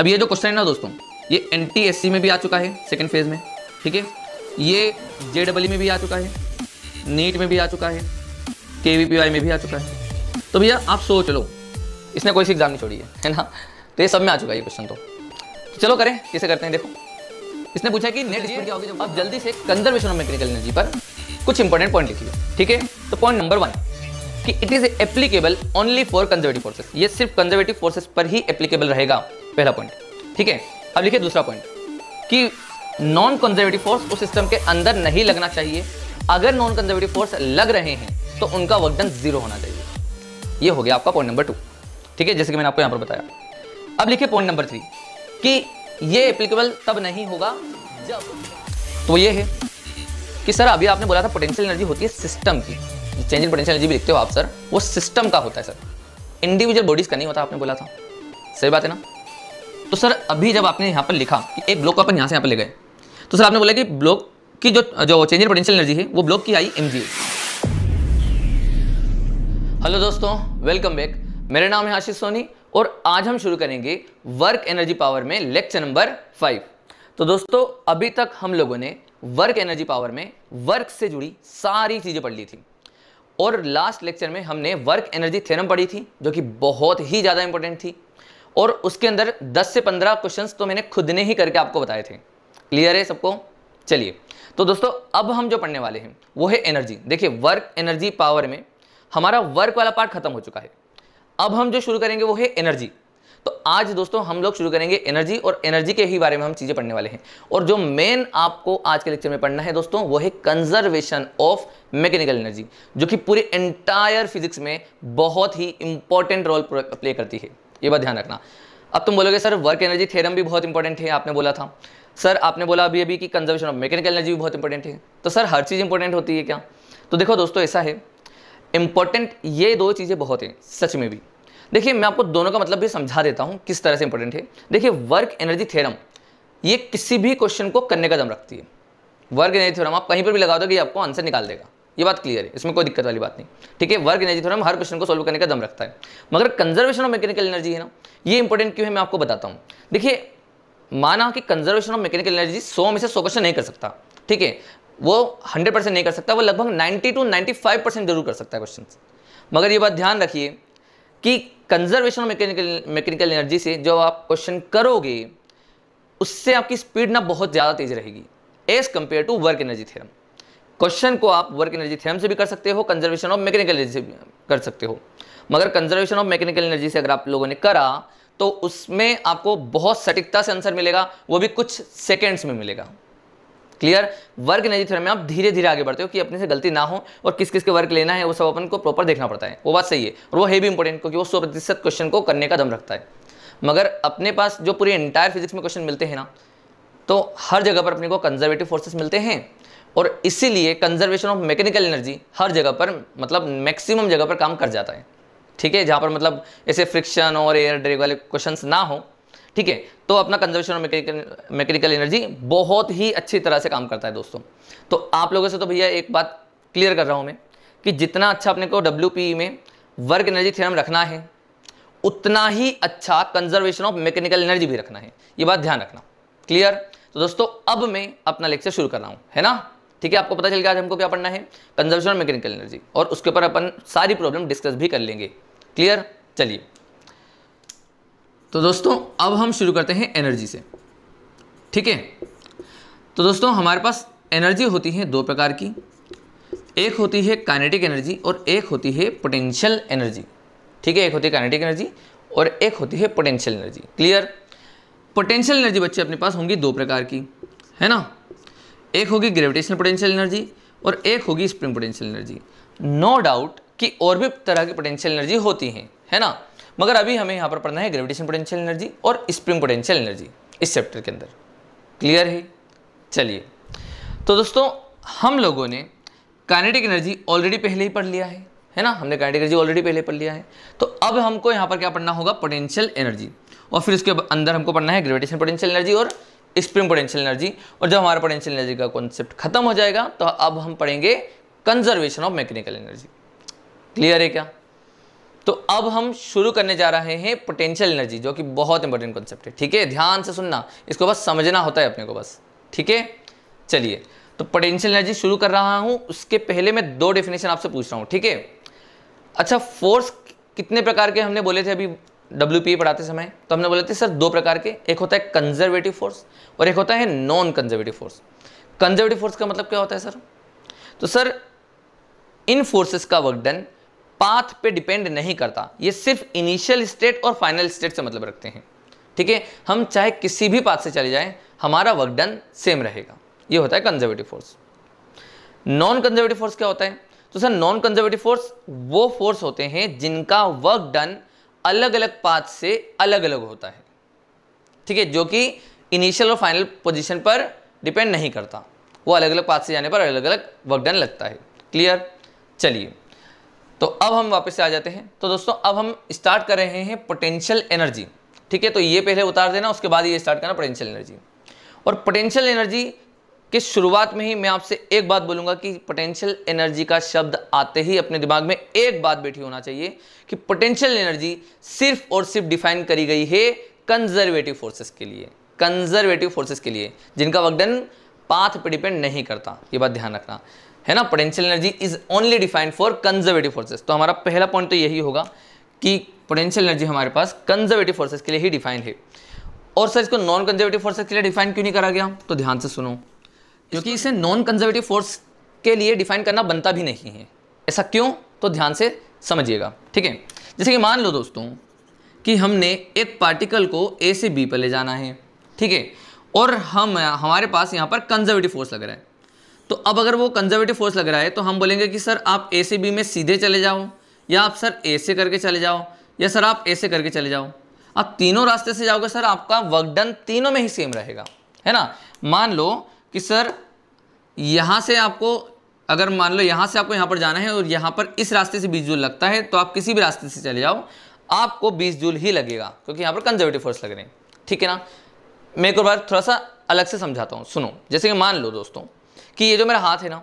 अब ये जो क्वेश्चन है ना दोस्तों ये एन में भी आ चुका है सेकेंड फेज में ठीक है ये जे e में भी आ चुका है नीट में भी आ चुका है के में भी आ चुका है तो भैया आप सोच लो इसने कोई सी एग्ज़ाम नहीं छोड़ी है है ना तो ये सब में आ चुका है ये क्वेश्चन तो चलो करें कैसे करते हैं देखो इसने पूछा कि नेट स्पीड क्या होगी आप जल्दी से कंजर्वेशन ऑफ मैकेनिकल एनर्जी पर कुछ इंपॉर्टेंट पॉइंट लिखिए ठीक है तो पॉइंट नंबर वन कि it is applicable only for conservative forces ये सिर्फ कंजर्वेटिव फोर्सेस पर ही एप्लीकेबल रहेगा पहला पॉइंट ठीक है अब लिखिए दूसरा पॉइंट कि नॉन कंजर्वेटिव फोर्स उस सिस्टम के अंदर नहीं लगना चाहिए अगर नॉन कंजर्वेटिव फोर्स लग रहे हैं तो उनका वर्कडन जीरो होना चाहिए ये हो गया आपका पॉइंट नंबर टू ठीक है जैसे कि मैंने आपको यहाँ पर बताया अब लिखिए पॉइंट नंबर थ्री कि ये एप्लीकेबल तब नहीं होगा जब तो ये है कि सर अभी आपने बोला था पोटेंशियल एनर्जी होती है सिस्टम की चेंज इन पोटेंशियल एनर्जी भी लिखते हो आप सर वो सिस्टम का होता है सर इंडिविजुअल बॉडीज़ का नहीं होता आपने बोला था सही बात है ना तो सर अभी जब आपने यहाँ पर लिखा कि एक ब्लॉक को अपन यहाँ से यहाँ पर ले गए तो सर आपने बोला कि ब्लॉक की जो जो चेंज इन पोटेंशियल एनर्जी है वो ब्लॉक की आई एम हेलो दोस्तों वेलकम बैक मेरा नाम है आशीष सोनी और आज हम शुरू करेंगे वर्क एनर्जी पावर में लेक्चर नंबर फाइव तो दोस्तों अभी तक हम लोगों ने वर्क एनर्जी पावर में वर्क से जुड़ी सारी चीज़ें पढ़ ली थी और लास्ट लेक्चर में हमने वर्क एनर्जी थ्योरम पढ़ी थी जो कि बहुत ही ज़्यादा इंपॉर्टेंट थी और उसके अंदर 10 से 15 क्वेश्चंस तो मैंने खुद ने ही करके आपको बताए थे क्लियर है सबको चलिए तो दोस्तों अब हम जो पढ़ने वाले हैं वो है एनर्जी देखिए वर्क एनर्जी पावर में हमारा वर्क वाला पार्ट खत्म हो चुका है अब हम जो शुरू करेंगे वो है एनर्जी तो आज दोस्तों हम लोग शुरू करेंगे एनर्जी और एनर्जी के ही बारे में हम चीज़ें पढ़ने वाले हैं और जो मेन आपको आज के लेक्चर में पढ़ना है दोस्तों वो है कंजर्वेशन ऑफ मैकेनिकल एनर्जी जो कि पूरे एंटायर फिजिक्स में बहुत ही इंपॉर्टेंट रोल प्ले करती है ये बात ध्यान रखना अब तुम बोलोगे सर वर्क एनर्जी थेरम भी बहुत इंपॉर्टेंट है आपने बोला था सर आपने बोला अभी अभी कि कंजर्वेशन ऑफ मैकेनिकल एनर्जी भी बहुत इंपॉर्टेंट है तो सर हर चीज़ इंपॉर्टेंट होती है क्या तो देखो दोस्तों ऐसा है इंपॉर्टेंट ये दो चीज़ें बहुत हैं सच में भी देखिए मैं आपको दोनों का मतलब भी समझा देता हूँ किस तरह से इंपॉर्टेंट है देखिए वर्क एनर्जी थेरम ये किसी भी क्वेश्चन को करने का दम रखती है वर्क एनर्जी थ्योरम आप कहीं पर भी लगा दोगे आपको आंसर निकाल देगा ये बात क्लियर है इसमें कोई दिक्कत वाली बात नहीं ठीक है वर्क एनर्जी थ्योरम हर क्वेश्चन को सॉल्व करने का दम रखता है मगर कंजर्वेशन ऑफ मैकेनिकल एनर्जी है ना ये इंपॉर्टेंट क्यों है मैं आपको बताता हूँ देखिए माना कि कंजर्वेशन ऑफ मैकेनिकल एनर्जी सौ में से सौ क्वेश्चन नहीं कर सकता ठीक है वो हंड्रेड परसेंट नहीं कर सकता वो लगभग ninety two ninety five percent जरूर कर सकता है क्वेश्चन मगर ये बात ध्यान रखिए कि conservation of mechanical mechanical energy से जो आप क्वेश्चन करोगे उससे आपकी स्पीड ना बहुत ज़्यादा तेज रहेगी as compare to work energy theorem question को आप वर्क एनर्जी थ्योरम से भी कर सकते हो कंजर्वेशन ऑफ मैकेनिकल एनर्जी से भी कर सकते हो मगर कंजर्वेशन ऑफ मैकेनिकल एनर्जी से अगर आप लोगों ने करा तो उसमें आपको बहुत सटीकता से आंसर मिलेगा वो भी कुछ सेकेंड्स में मिलेगा क्लियर वर्क एनर्जी थ्योरम में आप धीरे धीरे आगे बढ़ते हो कि अपने से गलती ना हो और किस किस के वर्क लेना है वो सब अपन को प्रॉपर देखना पड़ता है वो बात सही है और वो है भी इंपॉर्टेंट क्योंकि वो सौ प्रतिशत क्वेश्चन को करने का दम रखता है मगर अपने पास जो पूरे इंटायर फिजिक्स में क्वेश्चन मिलते हैं ना तो हर जगह पर अपने को कंजर्वेटिव फोर्सेस मिलते हैं और इसीलिए कंजर्वेशन ऑफ मैकेनिकल एनर्जी हर जगह पर मतलब मैक्सिमम जगह पर काम कर जाता है ठीक है जहाँ पर मतलब ऐसे फ्रिक्शन और एयर ड्रेग वाले क्वेश्चन ना हो ठीक है तो अपना कंजर्वेशन ऑफ मैकेनिकल एनर्जी बहुत ही अच्छी तरह से काम करता है दोस्तों तो आप लोगों से तो भैया एक बात क्लियर कर रहा हूँ मैं कि जितना अच्छा अपने को डब्ल्यू e में वर्क एनर्जी थ्योरम रखना है उतना ही अच्छा कंजर्वेशन ऑफ मैकेनिकल एनर्जी भी रखना है ये बात ध्यान रखना क्लियर तो दोस्तों अब मैं अपना लेक्चर शुरू कर रहा हूँ है ना ठीक है आपको पता चल गया आज हमको क्या पढ़ना है कंजर्वेशन मैकेनिकल एनर्जी और उसके ऊपर अपन सारी प्रॉब्लम डिस्कस भी कर लेंगे क्लियर चलिए तो दोस्तों अब हम शुरू करते हैं एनर्जी से ठीक है तो दोस्तों हमारे पास एनर्जी होती है दो प्रकार की एक होती है काइनेटिक एनर्जी और एक होती है पोटेंशियल एनर्जी ठीक है एक होती है काइनेटिक एनर्जी और एक होती है potential energy clear potential energy बच्चे अपने पास होंगी दो प्रकार की है ना एक होगी ग्रेविटेशनल पोटेंशियल एनर्जी और एक होगी spring potential energy no doubt कि और भी तरह की पोटेंशियल एनर्जी होती हैं है ना मगर अभी हमें यहाँ पर पढ़ना है ग्रेविटेशन पोटेंशियल एनर्जी और स्प्रिंग पोटेंशियल एनर्जी इस चैप्टर के अंदर क्लियर है चलिए तो दोस्तों हम लोगों ने काइनेटिक एनर्जी ऑलरेडी पहले ही पढ़ लिया है है ना हमने काइनेटिक एनर्जी ऑलरेडी पहले पढ़ लिया है तो अब हमको यहाँ पर क्या पढ़ना होगा पोटेंशियल एनर्जी और फिर उसके अंदर हमको पढ़ना है ग्रेविटेशन पोटेंशियल एनर्जी और स्प्रिंग पोटेंशियल एनर्जी और जब हमारा पोटेंशियल एनर्जी का कॉन्सेप्ट खत्म हो जाएगा तो अब हम पढ़ेंगे conservation of mechanical energy clear है क्या तो अब हम शुरू करने जा रहे हैं पोटेंशियल एनर्जी जो कि बहुत इंपॉर्टेंट कॉन्सेप्ट है ठीक है ध्यान से सुनना इसको बस समझना होता है अपने को बस ठीक है चलिए तो पोटेंशियल एनर्जी शुरू कर रहा हूं उसके पहले मैं दो डेफिनेशन आपसे पूछ रहा हूं ठीक है अच्छा फोर्स कितने प्रकार के हमने बोले थे अभी डब्ल्यू e पढ़ाते समय तो हमने बोले थे सर दो प्रकार के एक होता है कंजर्वेटिव फोर्स और एक होता है non conservative force conservative force का मतलब क्या होता है सर तो सर इन फोर्सेस का वर्क डन पाथ पे डिपेंड नहीं करता ये सिर्फ इनिशियल स्टेट और फाइनल स्टेट से मतलब रखते हैं ठीक है हम चाहे किसी भी पाथ से चले जाएं हमारा वर्क डन सेम रहेगा ये होता है conservative force non conservative force क्या होता है तो सर नॉन कंजर्वेटिव फोर्स वो फोर्स होते हैं जिनका वर्क डन अलग अलग पाथ से अलग अलग होता है ठीक है जो कि इनिशियल और फाइनल पोजिशन पर डिपेंड नहीं करता वो अलग अलग पाथ से जाने पर अलग अलग वर्कडन लगता है क्लियर चलिए तो अब हम वापस से आ जाते हैं तो दोस्तों अब हम स्टार्ट कर रहे हैं पोटेंशियल एनर्जी ठीक है तो ये पहले उतार देना उसके बाद ये स्टार्ट करना पोटेंशियल एनर्जी और पोटेंशियल एनर्जी कि शुरुआत में ही मैं आपसे एक बात बोलूंगा कि पोटेंशियल एनर्जी का शब्द आते ही अपने दिमाग में एक बात बैठी होना चाहिए कि पोटेंशियल एनर्जी सिर्फ और सिर्फ डिफाइन करी गई है कंजर्वेटिव फोर्सेस के लिए कंजर्वेटिव फोर्सेस के लिए जिनका वकडन पाथ पर डिपेंड नहीं करता ये बात ध्यान रखना है ना potential energy is only defined for conservative forces तो हमारा पहला पॉइंट तो यही होगा कि पोटेंशियल एनर्जी हमारे पास कंजर्वेटिव फोर्सेस के लिए ही डिफाइन है और सर इसको नॉन कंजर्वेटिव फोर्सेस के लिए डिफाइन क्यों नहीं करा गया तो ध्यान से सुनो क्योंकि इसे नॉन कंजर्वेटिव फोर्स के लिए डिफाइन करना बनता भी नहीं है ऐसा क्यों तो ध्यान से समझिएगा ठीक है जैसे कि मान लो दोस्तों कि हमने एक पार्टिकल को ए से बी पर ले जाना है ठीक है और हम हमारे पास यहाँ पर कंजर्वेटिव फोर्स लग रहा है तो अब अगर वो कंजर्वेटिव फोर्स लग रहा है तो हम बोलेंगे कि सर आप ए से बी में सीधे चले जाओ या आप सर ए से करके चले जाओ या सर आप ए से करके चले जाओ आप तीनों रास्ते से जाओगे सर आपका वर्क डन तीनों में ही सेम रहेगा है ना मान लो कि सर यहाँ से आपको अगर मान लो यहाँ से आपको यहाँ पर जाना है और यहाँ पर इस रास्ते से बीस जूल लगता है तो आप किसी भी रास्ते से चले जाओ आपको बीस जूल ही लगेगा क्योंकि यहाँ पर कंजर्वेटिव फोर्स लग रहे हैं ठीक है ना मैं एक बार थोड़ा सा अलग से समझाता हूँ सुनो जैसे कि मान लो दोस्तों कि ये जो मेरा हाथ है ना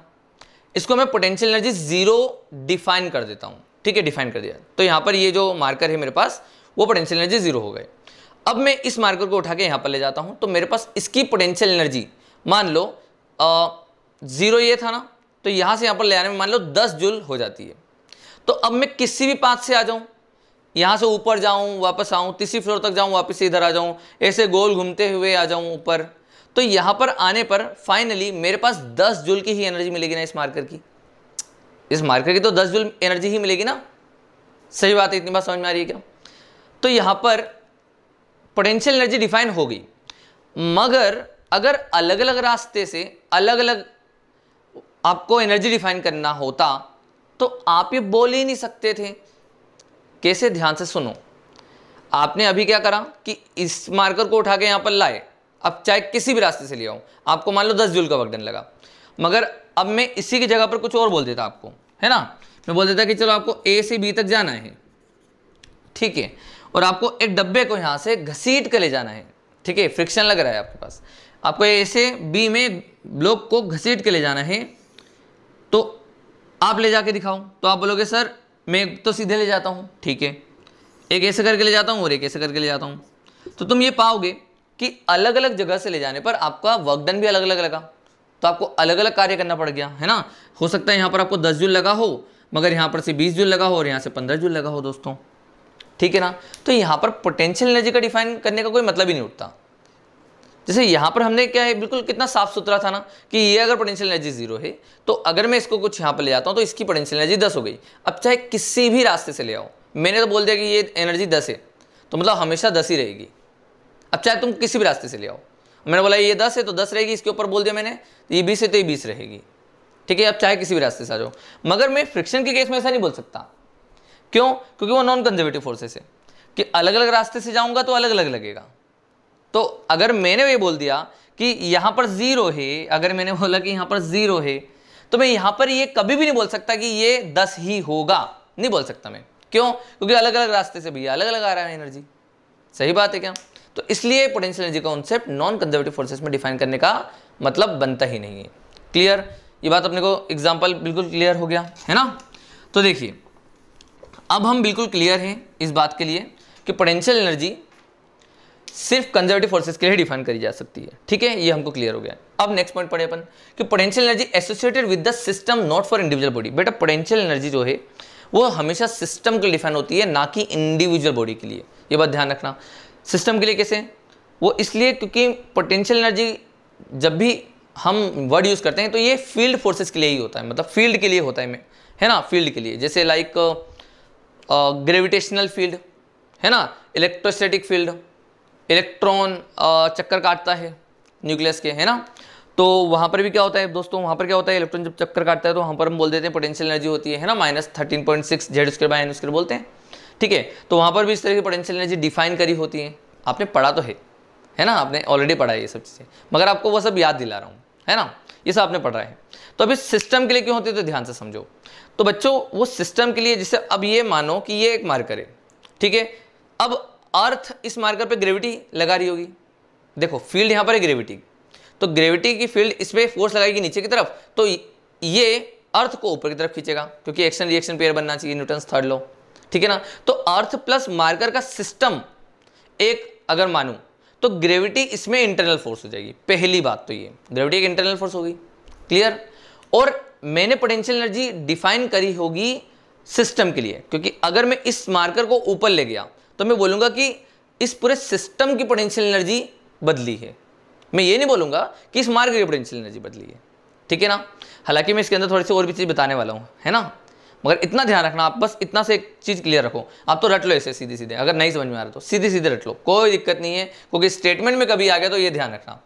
इसको मैं पोटेंशियल एनर्जी ज़ीरो डिफाइन कर देता हूँ ठीक है डिफाइन कर दिया तो यहाँ पर ये जो मार्कर है मेरे पास वो पोटेंशियल एनर्जी ज़ीरो हो गए अब मैं इस मार्कर को उठा के यहाँ पर ले जाता हूँ तो मेरे पास इसकी पोटेंशियल एनर्जी मान लो ज़ीरो ये था ना तो यहाँ से यहाँ पर ले आने में मान लो दस जूल हो जाती है तो अब मैं किसी भी पाथ से आ जाऊँ यहाँ से ऊपर जाऊँ वापस आऊँ तीसरी फ्लोर तक जाऊँ वापस इधर आ जाऊँ ऐसे गोल घूमते हुए आ जाऊँ ऊपर तो यहाँ पर आने पर फाइनली मेरे पास दस जूल की ही एनर्जी मिलेगी ना इस मार्कर की इस मार्कर की तो दस जूल एनर्जी ही मिलेगी ना सही बात है इतनी बात समझ में आ रही है क्या तो यहाँ पर पोटेंशियल एनर्जी डिफाइन हो गई मगर अगर अलग अलग रास्ते से अलग अलग आपको एनर्जी डिफाइन करना होता तो आप ये बोल ही नहीं सकते थे कैसे ध्यान से सुनो आपने अभी क्या करा कि इस मार्कर को उठा के यहाँ पर लाए अब चाहे किसी भी रास्ते से ले आओ आपको मान लो दस जूल का वक्त लगा मगर अब मैं इसी की जगह पर कुछ और बोल देता आपको है ना मैं बोल देता कि चलो आपको ए से बी तक जाना है ठीक है और आपको एक डब्बे को यहाँ से घसीट कर ले जाना है ठीक है फ्रिक्शन लग रहा है आपके पास आपको ऐसे बी में ब्लॉक को घसीट के ले जाना है तो आप ले जाके दिखाओ तो आप बोलोगे सर मैं तो सीधे ले जाता हूँ ठीक है एक ऐसे करके ले जाता हूँ और एक ऐसे करके ले जाता हूँ तो तुम ये पाओगे कि अलग अलग जगह से ले जाने पर आपका वर्क डन भी अलग अलग लगा तो आपको अलग अलग कार्य करना पड़ गया है ना हो सकता है यहाँ पर आपको दस जूल लगा हो मगर यहाँ पर से बीस जूल लगा हो और यहाँ से पंद्रह जूल लगा हो दोस्तों ठीक है ना तो यहाँ पर पोटेंशियल एनर्जी का डिफाइन करने का कोई मतलब ही नहीं उठता जैसे यहाँ पर हमने क्या है बिल्कुल कितना साफ सुथरा था ना कि ये अगर पोटेंशियल एनर्जी जीरो है तो अगर मैं इसको कुछ यहाँ पर ले जाता हूँ तो इसकी पोटेंशियल एनर्जी दस हो गई अब चाहे किसी भी रास्ते से ले आओ मैंने तो बोल दिया कि ये एनर्जी दस है तो मतलब हमेशा दस ही रहेगी अब चाहे तुम किसी भी रास्ते से ले आओ मैंने बोला ये दस है तो दस रहेगी इसके ऊपर बोल दिया मैंने ये बीस है तो ये बीस रहेगी ठीक है अब चाहे किसी भी रास्ते से आ जाओ मगर मैं फ्रिक्शन के केस में ऐसा नहीं बोल सकता क्यों क्योंकि वो नॉन कंजर्वेटिव फोर्सेस है कि अलग अलग रास्ते से जाऊंगा तो अलग अलग लगेगा तो अगर मैंने ये बोल दिया कि यहाँ पर ज़ीरो है अगर मैंने बोला कि यहाँ पर ज़ीरो है तो मैं यहाँ पर ये कभी भी नहीं बोल सकता कि ये दस ही होगा नहीं बोल सकता मैं क्यों क्योंकि अलग अलग रास्ते से भैया अलग अलग आ रहा है एनर्जी सही बात है क्या तो इसलिए पोटेंशियल एनर्जी का कॉन्सेप्ट नॉन कंजर्वेटिव फोर्सेस में डिफाइन करने का मतलब बनता ही नहीं है क्लियर ये बात अपने को एग्जाम्पल बिल्कुल क्लियर हो गया है ना तो देखिए अब हम बिल्कुल क्लियर हैं इस बात के लिए कि पोटेंशियल एनर्जी सिर्फ कंजर्वेटिव फोर्सेस के लिए डिफाइन करी जा सकती है ठीक है ये हमको क्लियर हो गया अब नेक्स्ट पॉइंट पढ़े अपन कि potential energy associated with the system not for individual body बेटा पोटेंशियल एनर्जी जो है वो हमेशा सिस्टम के लिए डिफाइन होती है ना कि इंडिविजुअल बॉडी के लिए ये बात ध्यान रखना सिस्टम के लिए कैसे वो इसलिए क्योंकि पोटेंशियल एनर्जी जब भी हम वर्ड यूज़ करते हैं तो ये फील्ड फोर्सेस के लिए ही होता है मतलब फील्ड के लिए होता है मैं है ना फील्ड के लिए जैसे लाइक ग्रेविटेशनल फील्ड है ना इलेक्ट्रोस्टैटिक फील्ड इलेक्ट्रॉन चक्कर काटता है न्यूक्लियस के है ना तो वहाँ पर भी क्या होता है दोस्तों वहाँ पर क्या होता है इलेक्ट्रॉन जब चक्कर काटता है तो वहाँ पर हम बोल देते हैं पोटेंशियल एनर्जी होती है, ना minus thirteen point six Z square by N square बोलते हैं ठीक है तो वहाँ पर भी इस तरह की पोटेंशियल एनर्जी डिफाइन करी होती है आपने पढ़ा तो है है ना आपने ऑलरेडी पढ़ा है ये सब चीज़ें मगर आपको वह सब याद दिला रहा हूँ है ना ये सब आपने पढ़ा है तो अब इस सिस्टम के लिए क्यों होती है तो ध्यान से समझो तो बच्चों वो सिस्टम के लिए जैसे अब ये मानो कि ये एक मार्कर है ठीक है अब अर्थ इस मार्कर पे ग्रेविटी लगा रही होगी देखो फील्ड यहाँ पर है ग्रेविटी तो ग्रेविटी की फील्ड इस पर फोर्स लगाएगी नीचे की तरफ तो ये अर्थ को ऊपर की तरफ खींचेगा क्योंकि एक्शन रिएक्शन पेयर बनना चाहिए न्यूटन थर्ड लो ठीक है ना तो अर्थ प्लस मार्कर का सिस्टम एक अगर मानू तो ग्रेविटी इसमें इंटरनल फोर्स हो जाएगी पहली बात तो ये ग्रेविटी एक इंटरनल फोर्स होगी क्लियर और मैंने पोटेंशियल एनर्जी डिफाइन करी होगी सिस्टम के लिए क्योंकि अगर मैं इस मार्कर को ऊपर ले गया तो मैं बोलूँगा कि इस पूरे सिस्टम की पोटेंशियल एनर्जी बदली है मैं ये नहीं बोलूँगा कि इस मार्ग की पोटेंशियल एनर्जी बदली है ठीक है ना हालांकि मैं इसके अंदर थोड़ी सी और भी चीज़ बताने वाला हूँ है ना मगर इतना ध्यान रखना आप बस इतना से एक चीज़ क्लियर रखो आप तो रट लो ऐसे सीधे सीधे अगर नहीं समझ में आ रहा तो सीधे सीधे रट लो कोई दिक्कत नहीं है क्योंकि स्टेटमेंट में कभी आ गया तो ये ध्यान रखना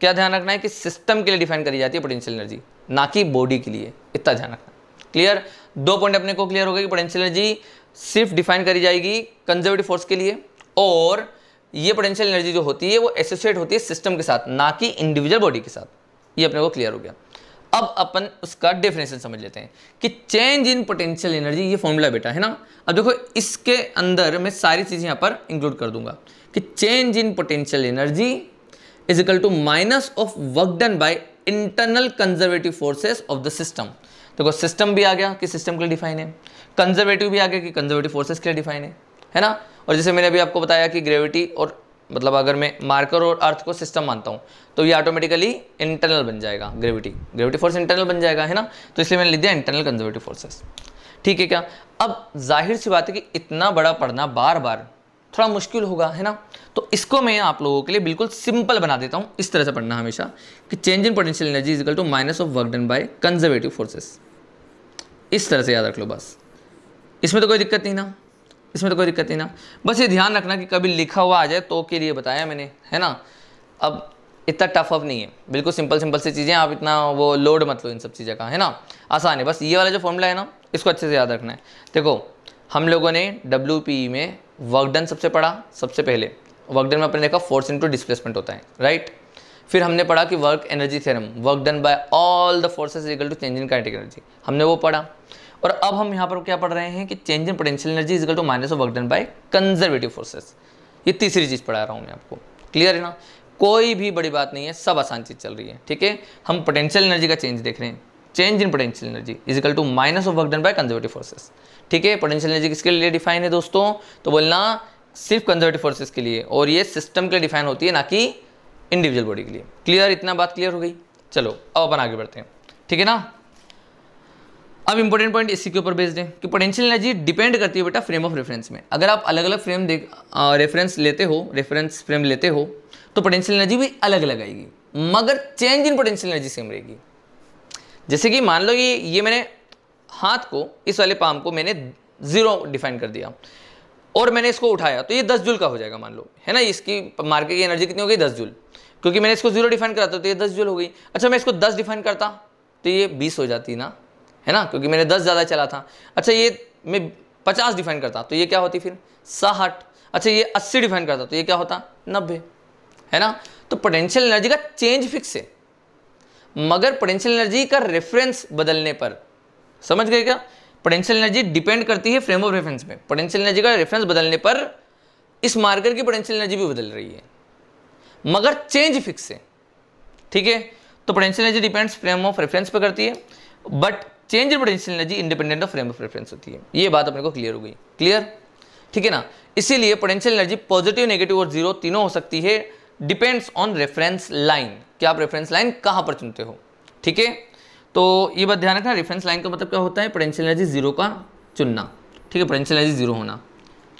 क्या ध्यान रखना है कि सिस्टम के लिए डिफाइन करी जाती है पोटेंशियल एनर्जी ना कि बॉडी के लिए इतना ध्यान रखना क्लियर दो पॉइंट अपने को क्लियर हो गया कि पोटेंशियल एनर्जी सिर्फ डिफाइन करी जाएगी कंजर्वेटिव फोर्स के लिए और ये पोटेंशियल एनर्जी जो होती है वो एसोसिएट होती है सिस्टम के साथ ना कि इंडिविजुअल बॉडी के साथ ये अपने को क्लियर हो गया अब अपन उसका डेफिनेशन समझ लेते हैं कि चेंज इन पोटेंशियल एनर्जी ये फॉर्मूला बेटा है ना अब देखो इसके अंदर मैं सारी चीज़ें यहाँ पर इंक्लूड कर दूंगा कि change in potential energy is equal to minus of work done by internal conservative forces of the system देखो सिस्टम भी आ गया कि सिस्टम के लिए डिफाइन है कंजर्वेटिव भी आ गया कि कंजर्वेटिव फोर्सेस के लिए डिफाइन है है ना और जैसे मैंने अभी आपको बताया कि ग्रेविटी और मतलब अगर मैं मार्कर और अर्थ को सिस्टम मानता हूँ तो ये ऑटोमेटिकली इंटरनल बन जाएगा ग्रेविटी ग्रेविटी फोर्स इंटरनल बन जाएगा है ना तो इसलिए मैंने लिख दिया इंटरनल कंजर्वेटिव फोर्सेस ठीक है क्या अब जाहिर सी बात है कि इतना बड़ा पढ़ना बार बार थोड़ा मुश्किल होगा है ना तो इसको मैं आप लोगों के लिए बिल्कुल सिंपल बना देता हूँ इस तरह से पढ़ना हमेशा कि change in potential energy is equal to minus of work done by conservative forces इस तरह से याद रख लो बस इसमें तो कोई दिक्कत नहीं ना इसमें तो कोई दिक्कत नहीं ना बस ये ध्यान रखना कि कभी लिखा हुआ आ जाए तो के लिए बताया मैंने है ना अब इतना टफ अप नहीं है बिल्कुल सिंपल सिंपल सी चीज़ें आप इतना वो लोड मत लो इन सब चीज़ें का है ना आसान है बस ये वाला जो फॉर्मूला है ना इसको अच्छे से याद रखना है देखो हम लोगों ने डब्ल्यू e में वर्कडन सबसे पढ़ा सबसे पहले वर्कडन में अपने देखा फोर्स इंटू डिस्प्लेसमेंट होता है राइट फिर हमने पढ़ा कि work energy theorem work done by all the forces equal to change in kinetic energy हमने वो पढ़ा और अब हम यहाँ पर क्या पढ़ रहे हैं कि change in potential energy is equal to minus of work done by conservative forces ये तीसरी चीज़ पढ़ा रहा हूँ मैं आपको क्लियर है ना कोई भी बड़ी बात नहीं है सब आसान चीज़ चल रही है ठीक है हम पोटेंशियल एनर्जी का चेंज देख रहे हैं change in potential energy is equal to minus of work done by conservative forces ठीक है पोटेंशियल एनर्जी किसके लिए डिफाइन है दोस्तों तो बोलना सिर्फ कंजर्वेटिव फोर्सेस के लिए और ये सिस्टम के लिए डिफाइन होती है ना कि इंडिविजुअल बॉडी के लिए क्लियर इतना बात क्लियर हो गई चलो अब अपन आगे बढ़ते हैं ठीक है ना अब इंपॉर्टेंट पॉइंट इसी के ऊपर बेस्ड है कि पोटेंशियल एनर्जी डिपेंड करती है बेटा फ्रेम ऑफ रेफरेंस में अगर आप अलग अलग फ्रेम देख रेफरेंस लेते हो रेफरेंस फ्रेम लेते हो तो पोटेंशियल एनर्जी भी अलग अलग आएगी मगर change in potential energy same रहेगी जैसे कि मान लो कि ये मैंने हाथ को इस वाले पाम को मैंने ज़ीरो डिफाइन कर दिया और मैंने इसको उठाया तो ये दस जूल का हो जाएगा मान लो है ना इसकी मार्केट की एनर्जी कितनी हो गई दस जूल क्योंकि मैंने इसको जीरो डिफाइन करा था तो ये दस जूल हो गई अच्छा मैं इसको दस डिफाइन करता तो ये बीस हो जाती ना है ना क्योंकि मैंने दस ज़्यादा चला था अच्छा ये मैं पचास डिफाइन करता तो ये क्या होती फिर साहठ अच्छा ये अस्सी डिफाइन करता तो ये क्या होता नब्बे है ना तो पोटेंशियल एनर्जी का चेंज फिक्स है मगर पोटेंशियल एनर्जी का रेफरेंस बदलने पर समझ गए क्या पोटेंशियल एनर्जी डिपेंड करती है फ्रेम ऑफ रेफरेंस में पोटेंशियल एनर्जी का रेफरेंस बदलने पर इस मार्कर की पोटेंशियल एनर्जी भी बदल रही है मगर चेंज फिक्स है ठीक है तो potential energy depends frame of reference पर करती है but change in potential energy independent of frame of reference होती है ये बात अपने को क्लियर हो गई क्लियर ठीक है ना इसीलिए पोटेंशियल एनर्जी पॉजिटिव नेगेटिव और जीरो तीनों हो सकती है डिपेंड्स ऑन रेफरेंस लाइन क्या आप रेफरेंस लाइन कहाँ पर चुनते हो ठीक है तो ये बात ध्यान रखना रेफरेंस लाइन का मतलब क्या होता है पोटेंशियल एनर्जी जीरो का चुनना ठीक है पोटेंशियल एनर्जी जीरो होना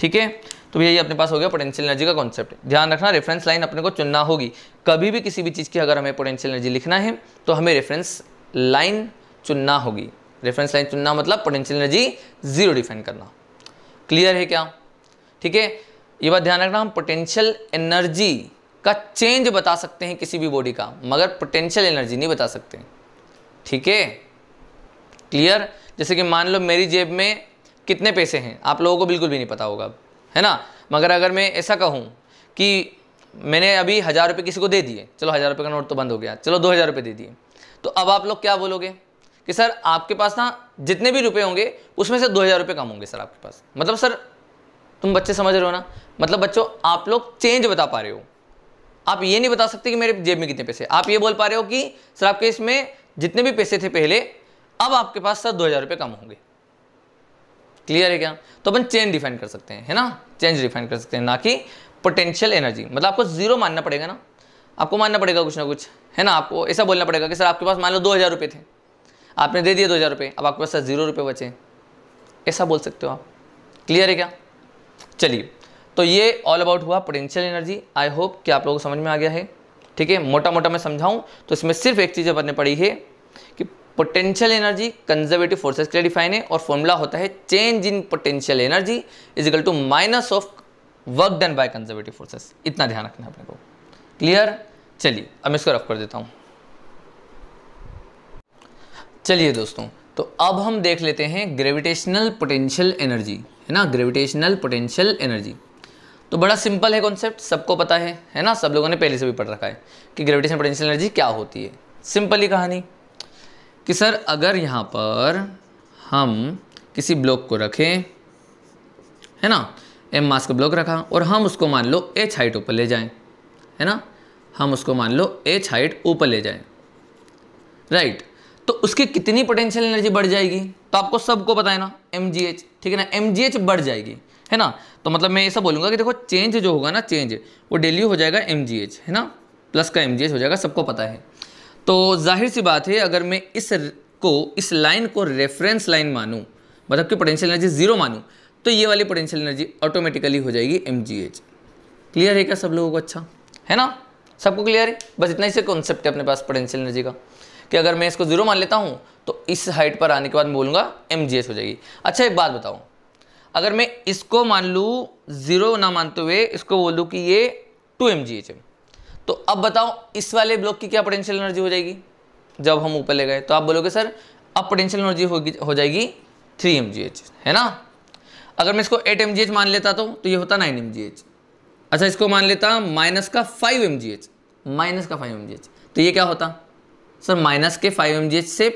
ठीक है तो भैया ये अपने पास हो गया पोटेंशियल एनर्जी का कॉन्सेप्ट ध्यान रखना रेफरेंस लाइन अपने को चुनना होगी कभी भी किसी भी चीज़ की अगर हमें पोटेंशियल एनर्जी लिखना है तो हमें रेफरेंस लाइन चुनना होगी रेफरेंस लाइन चुनना मतलब पोटेंशियल एनर्जी जीरो डिफाइन करना क्लियर है क्या ठीक है ये बात ध्यान रखना हम पोटेंशियल एनर्जी का चेंज बता सकते हैं किसी भी बॉडी का मगर पोटेंशियल एनर्जी नहीं बता सकते ठीक है क्लियर जैसे कि मान लो मेरी जेब में कितने पैसे हैं आप लोगों को बिल्कुल भी नहीं पता होगा है ना मगर अगर मैं ऐसा कहूँ कि मैंने अभी हज़ार रुपये किसी को दे दिए चलो हज़ार रुपये का नोट तो बंद हो गया चलो दो हज़ार रुपये दे दिए तो अब आप लोग क्या बोलोगे कि सर आपके पास ना जितने भी रुपए होंगे उसमें से दो हज़ार रुपये कम होंगे सर आपके पास मतलब सर तुम बच्चे समझ रहे हो ना मतलब बच्चों आप लोग चेंज बता पा रहे हो आप ये नहीं बता सकते कि मेरे जेब में कितने पैसे आप ये बोल पा रहे हो कि सर आपके इसमें जितने भी पैसे थे पहले अब आपके पास सर दो हज़ार रुपये कम होंगे क्लियर है क्या तो अपन चेंज डिफाइन कर सकते हैं है ना चेंज डिफाइन कर सकते हैं ना कि पोटेंशियल एनर्जी मतलब आपको जीरो मानना पड़ेगा ना आपको मानना पड़ेगा कुछ ना कुछ है ना आपको ऐसा बोलना पड़ेगा कि सर आपके पास मान लो दो हज़ार रुपये थे आपने दे दिया दो हज़ार रुपये अब आपके पास ज़ीरो रुपये बचे ऐसा बोल सकते हो आप क्लियर है क्या चलिए तो ये ऑल अबाउट हुआ पोटेंशियल एनर्जी आई होप कि आप लोगों को समझ में आ गया है ठीक है मोटा मोटा मैं समझाऊं तो इसमें सिर्फ एक चीज़ बनने पड़ी है कि पोटेंशियल एनर्जी कंजर्वेटिव फोर्सेस के लिए डिफाइन है और फॉर्मूला होता है change in potential energy is equal to minus of work done by conservative forces इतना ध्यान रखना है अपने को क्लियर चलिए अब मैं इसको रफ कर देता हूँ चलिए दोस्तों तो अब हम देख लेते हैं ग्रेविटेशनल पोटेंशियल एनर्जी है ना ग्रेविटेशनल पोटेंशियल एनर्जी तो बड़ा सिंपल है कॉन्सेप्ट सबको पता है है ना सब लोगों ने पहले से भी पढ़ रखा है कि ग्रेविटेशनल पोटेंशियल एनर्जी क्या होती है सिंपल ही कहानी कि सर अगर यहाँ पर हम किसी ब्लॉक को रखें है ना एम मास का ब्लॉक रखा और हम उसको मान लो एच हाइट ऊपर ले जाएं है ना हम उसको मान लो एच हाइट ऊपर ले जाएं राइट तो उसकी कितनी पोटेंशियल एनर्जी बढ़ जाएगी तो आपको सबको पता है ना एम ठीक है ना एम बढ़ जाएगी है ना तो मतलब मैं ऐसा बोलूँगा कि देखो चेंज जो होगा ना चेंज वो डेली हो जाएगा एम है ना प्लस का एम हो जाएगा सबको पता है तो जाहिर सी बात है अगर मैं इस को इस लाइन को रेफरेंस लाइन मानूँ मतलब कि पोटेंशियल एनर्जी जीरो मानूँ तो ये वाली पोटेंशियल एनर्जी ऑटोमेटिकली हो जाएगी एम क्लियर है क्या सब लोगों को अच्छा है ना सबको क्लियर है बस इतना ही से कॉन्सेप्ट है अपने पास पोटेंशियल एनर्जी का कि अगर मैं इसको ज़ीरो मान लेता हूँ तो इस हाइट पर आने के बाद मैं बोलूँगा एम हो जाएगी अच्छा एक बात बताऊँ अगर मैं इसको मान लूँ ज़ीरो ना मानते हुए इसको बोलूँ कि ये टू एम जी एच एम तो अब बताओ इस वाले ब्लॉक की क्या पोटेंशियल एनर्जी हो जाएगी जब हम ऊपर ले गए तो आप बोलोगे सर अब पोटेंशियल एनर्जी होगी हो जाएगी थ्री एम जी एच है ना अगर मैं इसको एट एम जी एच मान लेता तो, तो ये होता नाइन एम जी एच अच्छा इसको मान लेता माइनस का फाइव एम जी एच माइनस का फाइव एम जी एच तो ये क्या होता सर माइनस के फाइव एम से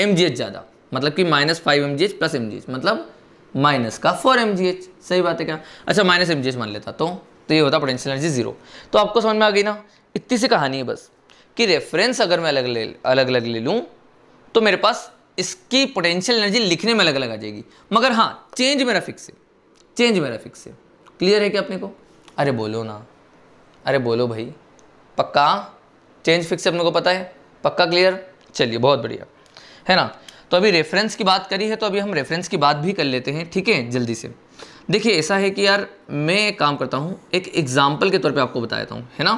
एम ज़्यादा मतलब कि minus five M plus M मतलब माइनस का फोर एम सही बात है क्या अच्छा माइनस एम मान लेता तो तो ये होता पोटेंशियल एनर्जी जीरो तो आपको समझ में आ गई ना इतनी सी कहानी है बस कि रेफरेंस अगर मैं अलग ले अलग अलग ले लूँ तो मेरे पास इसकी पोटेंशियल एनर्जी लिखने में अलग अलग आ जाएगी मगर हाँ चेंज मेरा फिक्स है चेंज मेरा फिक्स है क्लियर है क्या अपने को अरे बोलो ना अरे बोलो भाई पक्का चेंज फिक्स अपने को पता है पक्का क्लियर चलिए बहुत बढ़िया है ना तो अभी रेफरेंस की बात करी है तो अभी हम रेफरेंस की बात भी कर लेते हैं ठीक है जल्दी से देखिए ऐसा है कि यार मैं एक काम करता हूँ एक एग्जाम्पल के तौर पर आपको बता देता हूँ है ना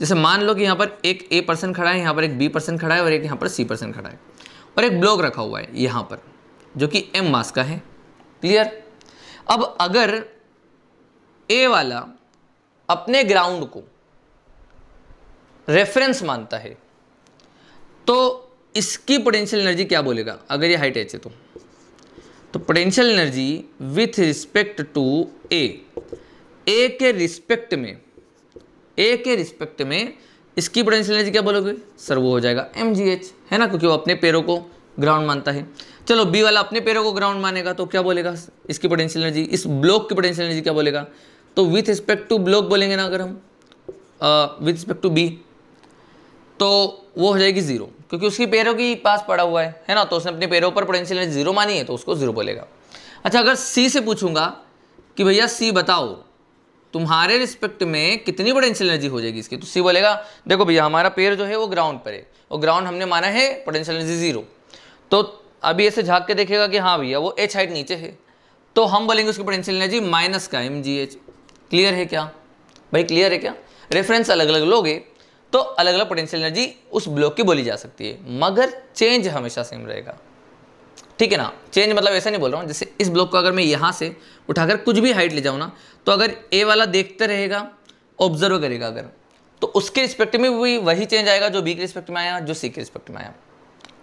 जैसे मान लो कि यहाँ पर एक ए पर्सन खड़ा है यहाँ पर एक बी पर्सन खड़ा है और एक यहाँ पर सी पर्सन खड़ा है और एक ब्लॉग रखा हुआ है यहाँ पर जो कि एम मास का है क्लियर अब अगर ए वाला अपने ग्राउंड को रेफरेंस मानता है तो इसकी पोटेंशियल एनर्जी क्या बोलेगा अगर ये हाइट एच है तो तो potential energy with respect to A A के रिस्पेक्ट में ए के रिस्पेक्ट में इसकी पोटेंशियल एनर्जी क्या बोलोगे सर वो हो जाएगा एम जी एच है ना क्योंकि वो अपने पैरों को ग्राउंड मानता है चलो बी वाला अपने पैरों को ग्राउंड मानेगा तो क्या बोलेगा इसकी पोटेंशियल एनर्जी इस ब्लॉक की पोटेंशियल एनर्जी क्या बोलेगा तो विथ रिस्पेक्ट टू ब्लॉक बोलेंगे ना अगर हम विथ रिस्पेक्ट टू बी तो वो हो जाएगी ज़ीरो क्योंकि उसकी पैरों के पास पड़ा हुआ है है ना तो उसने अपने पैरों पर पोटेंशियल एनर्जी ज़ीरो मानी है तो उसको ज़ीरो बोलेगा अच्छा अगर सी से पूछूंगा कि भैया सी बताओ तुम्हारे रिस्पेक्ट में कितनी पोटेंशियल एनर्जी हो जाएगी इसकी तो सी बोलेगा देखो भैया हमारा पेड़ जो है वो ग्राउंड पर है और ग्राउंड हमने माना है पोटेंशियल एनर्जी ज़ीरो तो अभी ऐसे झाँक के देखेगा कि हाँ भैया वो एच हाइट नीचे है तो हम बोलेंगे उसकी पोटेंशियल एनर्जी माइनस का एम जी एच क्लियर है क्या भाई क्लियर है क्या रेफरेंस अलग अलग लोगे तो अलग अलग पोटेंशियल एनर्जी उस ब्लॉक की बोली जा सकती है मगर चेंज हमेशा सेम रहेगा ठीक है ना चेंज मतलब ऐसा नहीं बोल रहा हूँ जैसे इस ब्लॉक को अगर मैं यहाँ से उठाकर कुछ भी हाइट ले जाऊँ ना तो अगर ए वाला देखते रहेगा ऑब्जर्व करेगा अगर तो उसके रिस्पेक्ट में भी वही चेंज आएगा जो बी के रिस्पेक्ट में आया जो सी के रिस्पेक्ट में आया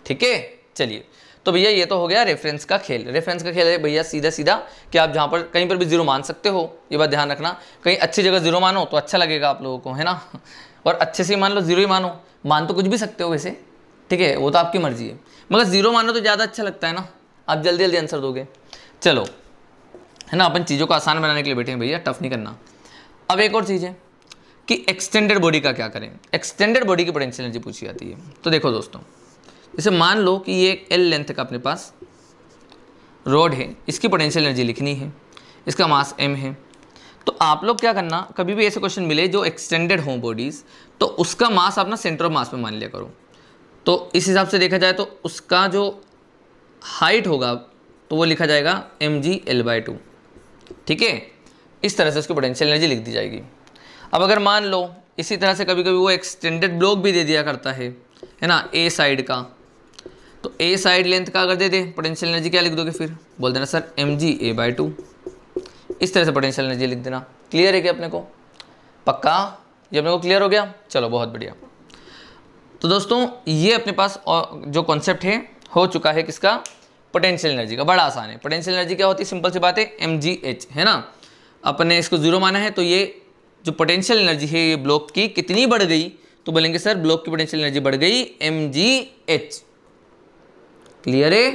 ठीक है चलिए तो भैया ये तो हो गया रेफरेंस का खेल रेफरेंस का खेल है भैया सीधा सीधा कि आप जहाँ पर कहीं पर भी जीरो मान सकते हो ये बात ध्यान रखना कहीं अच्छी जगह जीरो मानो तो अच्छा लगेगा आप लोगों को है ना और अच्छे से मान लो ज़ीरो ही मानो मान तो कुछ भी सकते हो वैसे ठीक है वो तो आपकी मर्ज़ी है मगर ज़ीरो मानो तो ज़्यादा अच्छा लगता है ना आप जल्दी जल्दी आंसर दोगे चलो है ना अपन चीज़ों को आसान बनाने के लिए बैठे हैं भैया टफ नहीं करना अब एक और चीज़ है कि एक्सटेंडेड बॉडी का क्या करें एक्सटेंडेड बॉडी की पोटेंशियल एनर्जी पूछी जाती है तो देखो दोस्तों जैसे मान लो कि ये एक एल लेंथ का अपने पास रोड है इसकी पोटेंशियल एनर्जी लिखनी है इसका मास एम है तो आप लोग क्या करना कभी भी ऐसे क्वेश्चन मिले जो एक्सटेंडेड हो बॉडीज़ तो उसका मास आप ना सेंटर ऑफ मास में मान लिया करो तो इस हिसाब से देखा जाए तो उसका जो हाइट होगा तो वो लिखा जाएगा M G L by two ठीक है इस तरह से उसकी पोटेंशियल एनर्जी लिख दी जाएगी अब अगर मान लो इसी तरह से कभी कभी वो एक्सटेंडेड ब्लॉक भी दे दिया करता है है ना ए साइड का तो ए साइड लेंथ का अगर दे दे पोटेंशियल एनर्जी क्या लिख दोगे फिर बोल देना sir M G A by two इस तरह से पोटेंशियल एनर्जी लिख देना क्लियर है क्या अपने को पक्का ये अपने को क्लियर हो गया चलो बहुत बढ़िया तो दोस्तों ये अपने पास जो कॉन्सेप्ट है हो चुका है किसका पोटेंशियल एनर्जी का बड़ा आसान है पोटेंशियल एनर्जी क्या होती है सिंपल सी बात है एम है ना अपने इसको जीरो माना है तो ये जो पोटेंशियल एनर्जी है ये ब्लॉक की कितनी बढ़ गई तो बोलेंगे सर ब्लॉक की पोटेंशियल एनर्जी बढ़ गई एम क्लियर है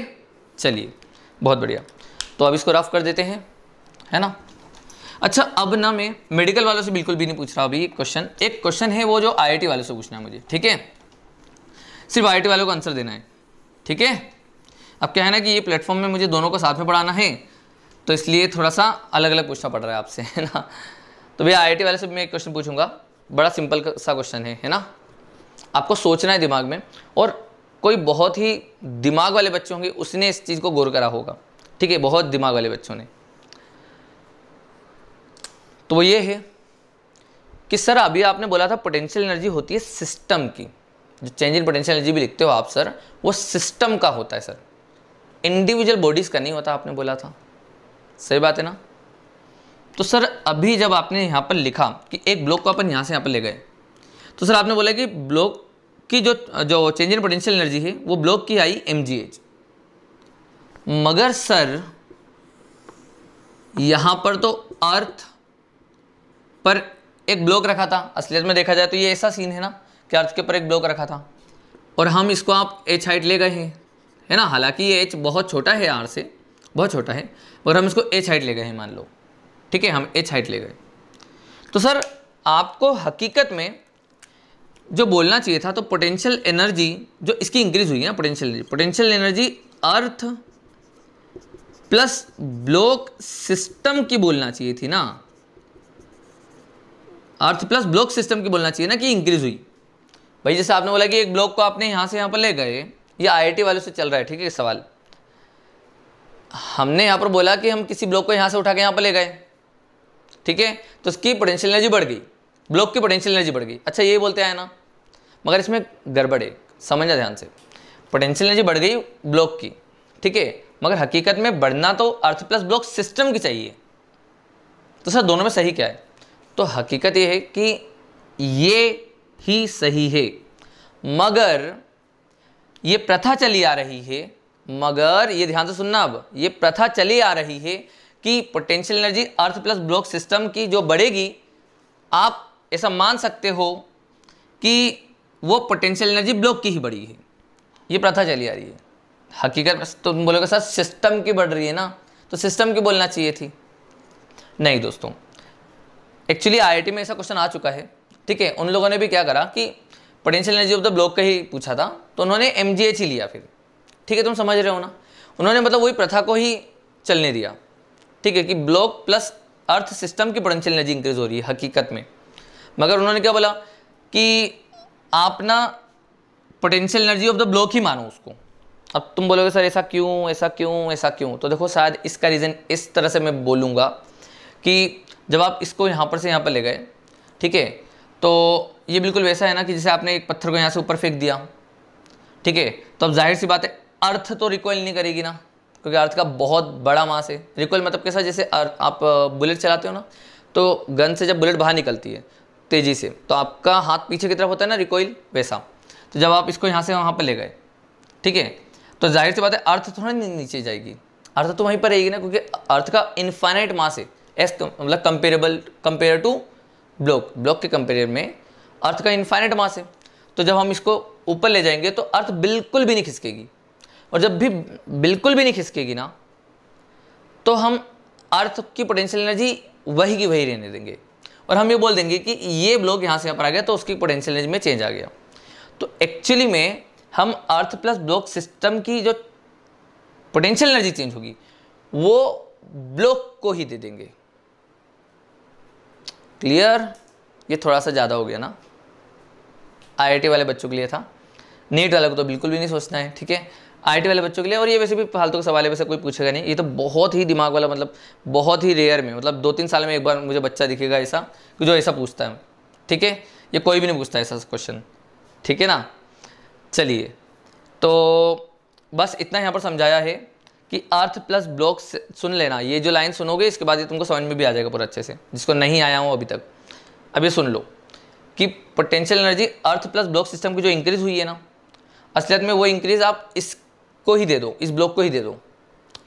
चलिए बहुत बढ़िया तो अब इसको रफ कर देते हैं है ना अच्छा अब ना मैं मेडिकल वालों से बिल्कुल भी नहीं पूछ रहा अभी क्वेश्चन एक क्वेश्चन है वो जो आई वालों से पूछना है मुझे ठीक है सिर्फ आई वालों को आंसर देना है ठीक है अब क्या है ना कि ये प्लेटफॉर्म में मुझे दोनों को साथ में पढ़ाना है तो इसलिए थोड़ा सा अलग अलग पूछना पड़ रहा है आपसे है ना तो भैया आई वाले से मैं एक क्वेश्चन पूछूंगा बड़ा सिंपल सा क्वेश्चन है है ना आपको सोचना है दिमाग में और कोई बहुत ही दिमाग वाले बच्चे होंगे उसने इस चीज़ को गौर करा होगा ठीक है बहुत दिमाग वाले बच्चों ने तो वो ये है कि सर अभी आपने बोला था पोटेंशियल एनर्जी होती है सिस्टम की जो चेंज इन पोटेंशियल एनर्जी भी लिखते हो आप सर वो सिस्टम का होता है सर इंडिविजुअल बॉडीज़ का नहीं होता आपने बोला था सही बात है ना तो सर अभी जब आपने यहाँ पर लिखा कि एक ब्लॉक को अपन यहाँ से यहाँ पर ले गए तो सर आपने बोला कि ब्लॉक की जो जो चेंज इन पोटेंशियल एनर्जी है वो ब्लॉक की आई एम जी एच मगर सर यहाँ पर तो अर्थ पर एक ब्लॉक रखा था असलियत में देखा जाए तो ये ऐसा सीन है ना कि अर्थ के ऊपर एक ब्लॉक रखा था और हम इसको आप एच हाइट ले गए हैं है ना हालांकि ये एच बहुत छोटा है आर से बहुत छोटा है और हम इसको एच हाइट ले गए हैं मान लो ठीक है हम एच हाइट ले गए तो सर आपको हकीकत में जो बोलना चाहिए था तो पोटेंशियल एनर्जी जो इसकी इंक्रीज हुई है ना potential energy potential energy earth plus block system की बोलना चाहिए थी ना अर्थ प्लस ब्लॉक सिस्टम की बोलना चाहिए ना कि इंक्रीज हुई भाई जैसे आपने बोला कि एक ब्लॉक को आपने यहाँ से यहाँ पर ले गए ये आई वालों से चल रहा है ठीक है सवाल हमने यहाँ पर बोला कि हम किसी ब्लॉक को यहाँ से उठा के यहाँ पर ले गए ठीक है तो उसकी पोटेंशियल एनर्जी बढ़ गई ब्लॉक की पोटेंशियल एनर्जी बढ़ गई अच्छा ये बोलते हैं ना मगर इसमें गड़बड़े समझना ध्यान से पोटेंशियल एनर्जी बढ़ गई ब्लॉक की ठीक है मगर हकीकत में बढ़ना तो अर्थ प्लस ब्लॉक सिस्टम की चाहिए तो सर दोनों में सही क्या है तो हकीकत ये है कि ये ही सही है मगर ये प्रथा चली आ रही है मगर ये ध्यान से सुनना अब ये प्रथा चली आ रही है कि potential energy earth plus block system की जो बढ़ेगी आप ऐसा मान सकते हो कि वो पोटेंशियल एनर्जी ब्लॉक की ही बढ़ी है ये प्रथा चली आ रही है हकीकत तुम बोलोगे सर सिस्टम की बढ़ रही है ना तो सिस्टम की बोलना चाहिए थी नहीं दोस्तों एक्चुअली आईआईटी में ऐसा क्वेश्चन आ चुका है ठीक है उन लोगों ने भी क्या करा कि potential energy of the block का ही पूछा था तो उन्होंने एम ही लिया फिर ठीक है तुम समझ रहे हो ना उन्होंने मतलब वही प्रथा को ही चलने दिया ठीक है कि ब्लॉक प्लस अर्थ सिस्टम की पोटेंशियल एनर्जी इंक्रीज हो रही है हकीकत में मगर उन्होंने क्या बोला कि आप ना potential energy of the block ही मानो उसको अब तुम बोलोगे सर ऐसा क्यों ऐसा क्यों ऐसा क्यों तो देखो शायद इसका रीज़न इस तरह से मैं बोलूँगा कि जब आप इसको यहाँ पर से यहाँ पर ले गए ठीक है तो ये बिल्कुल वैसा है ना कि जैसे आपने एक पत्थर को यहाँ से ऊपर फेंक दिया ठीक है तो अब जाहिर सी बात है अर्थ तो रिकॉयल नहीं करेगी ना क्योंकि अर्थ का बहुत बड़ा मास है रिकॉयल मतलब कैसा जैसे अर्थ आप बुलेट चलाते हो ना तो गन से जब बुलेट बाहर निकलती है तेज़ी से तो आपका हाथ पीछे की तरफ होता है ना रिकॉयल वैसा तो जब आप इसको यहाँ से वहाँ पर ले गए ठीक है तो जाहिर सी बात है अर्थ थोड़ा नीचे जाएगी अर्थ तो वहीं पर रहेगी ना क्योंकि अर्थ का इन्फाइनाइट मास है एस मतलब comparable compare to block block के कंपेयर में अर्थ का इन्फाइनेट मास है तो जब हम इसको ऊपर ले जाएंगे तो अर्थ बिल्कुल भी नहीं खिसकेगी और जब भी बिल्कुल भी नहीं खिसकेगी ना तो हम अर्थ की पोटेंशियल एनर्जी वही की वही रहने देंगे और हम ये बोल देंगे कि ये ब्लॉक यहाँ से यहाँ पर आ गया तो उसकी पोटेंशियल एनर्जी में चेंज आ गया तो एक्चुअली में हम अर्थ प्लस ब्लॉक सिस्टम की जो पोटेंशियल एनर्जी चेंज होगी वो ब्लॉक को ही दे देंगे क्लियर ये थोड़ा सा ज़्यादा हो गया ना आईआईटी वाले बच्चों के लिए था नीट वाले को तो बिल्कुल भी नहीं सोचना है ठीक है आई वाले बच्चों के लिए और ये वैसे भी फालतू का सवाल है वैसे कोई पूछेगा नहीं ये तो बहुत ही दिमाग वाला मतलब बहुत ही रेयर में मतलब दो तीन साल में एक बार मुझे बच्चा दिखेगा ऐसा कि जो ऐसा पूछता है ठीक है ये कोई भी नहीं पूछता ऐसा क्वेश्चन ठीक है ना चलिए तो बस इतना यहाँ पर समझाया है कि अर्थ प्लस ब्लॉक सुन लेना ये जो लाइन सुनोगे इसके बाद ये तुमको समझ में भी आ जाएगा पूरा अच्छे से जिसको नहीं आया हूँ अभी तक अब ये सुन लो कि potential energy earth plus block system की जो इंक्रीज़ हुई है ना असलियत में वो इंक्रीज़ आप इसको ही दे दो इस ब्लॉक को ही दे दो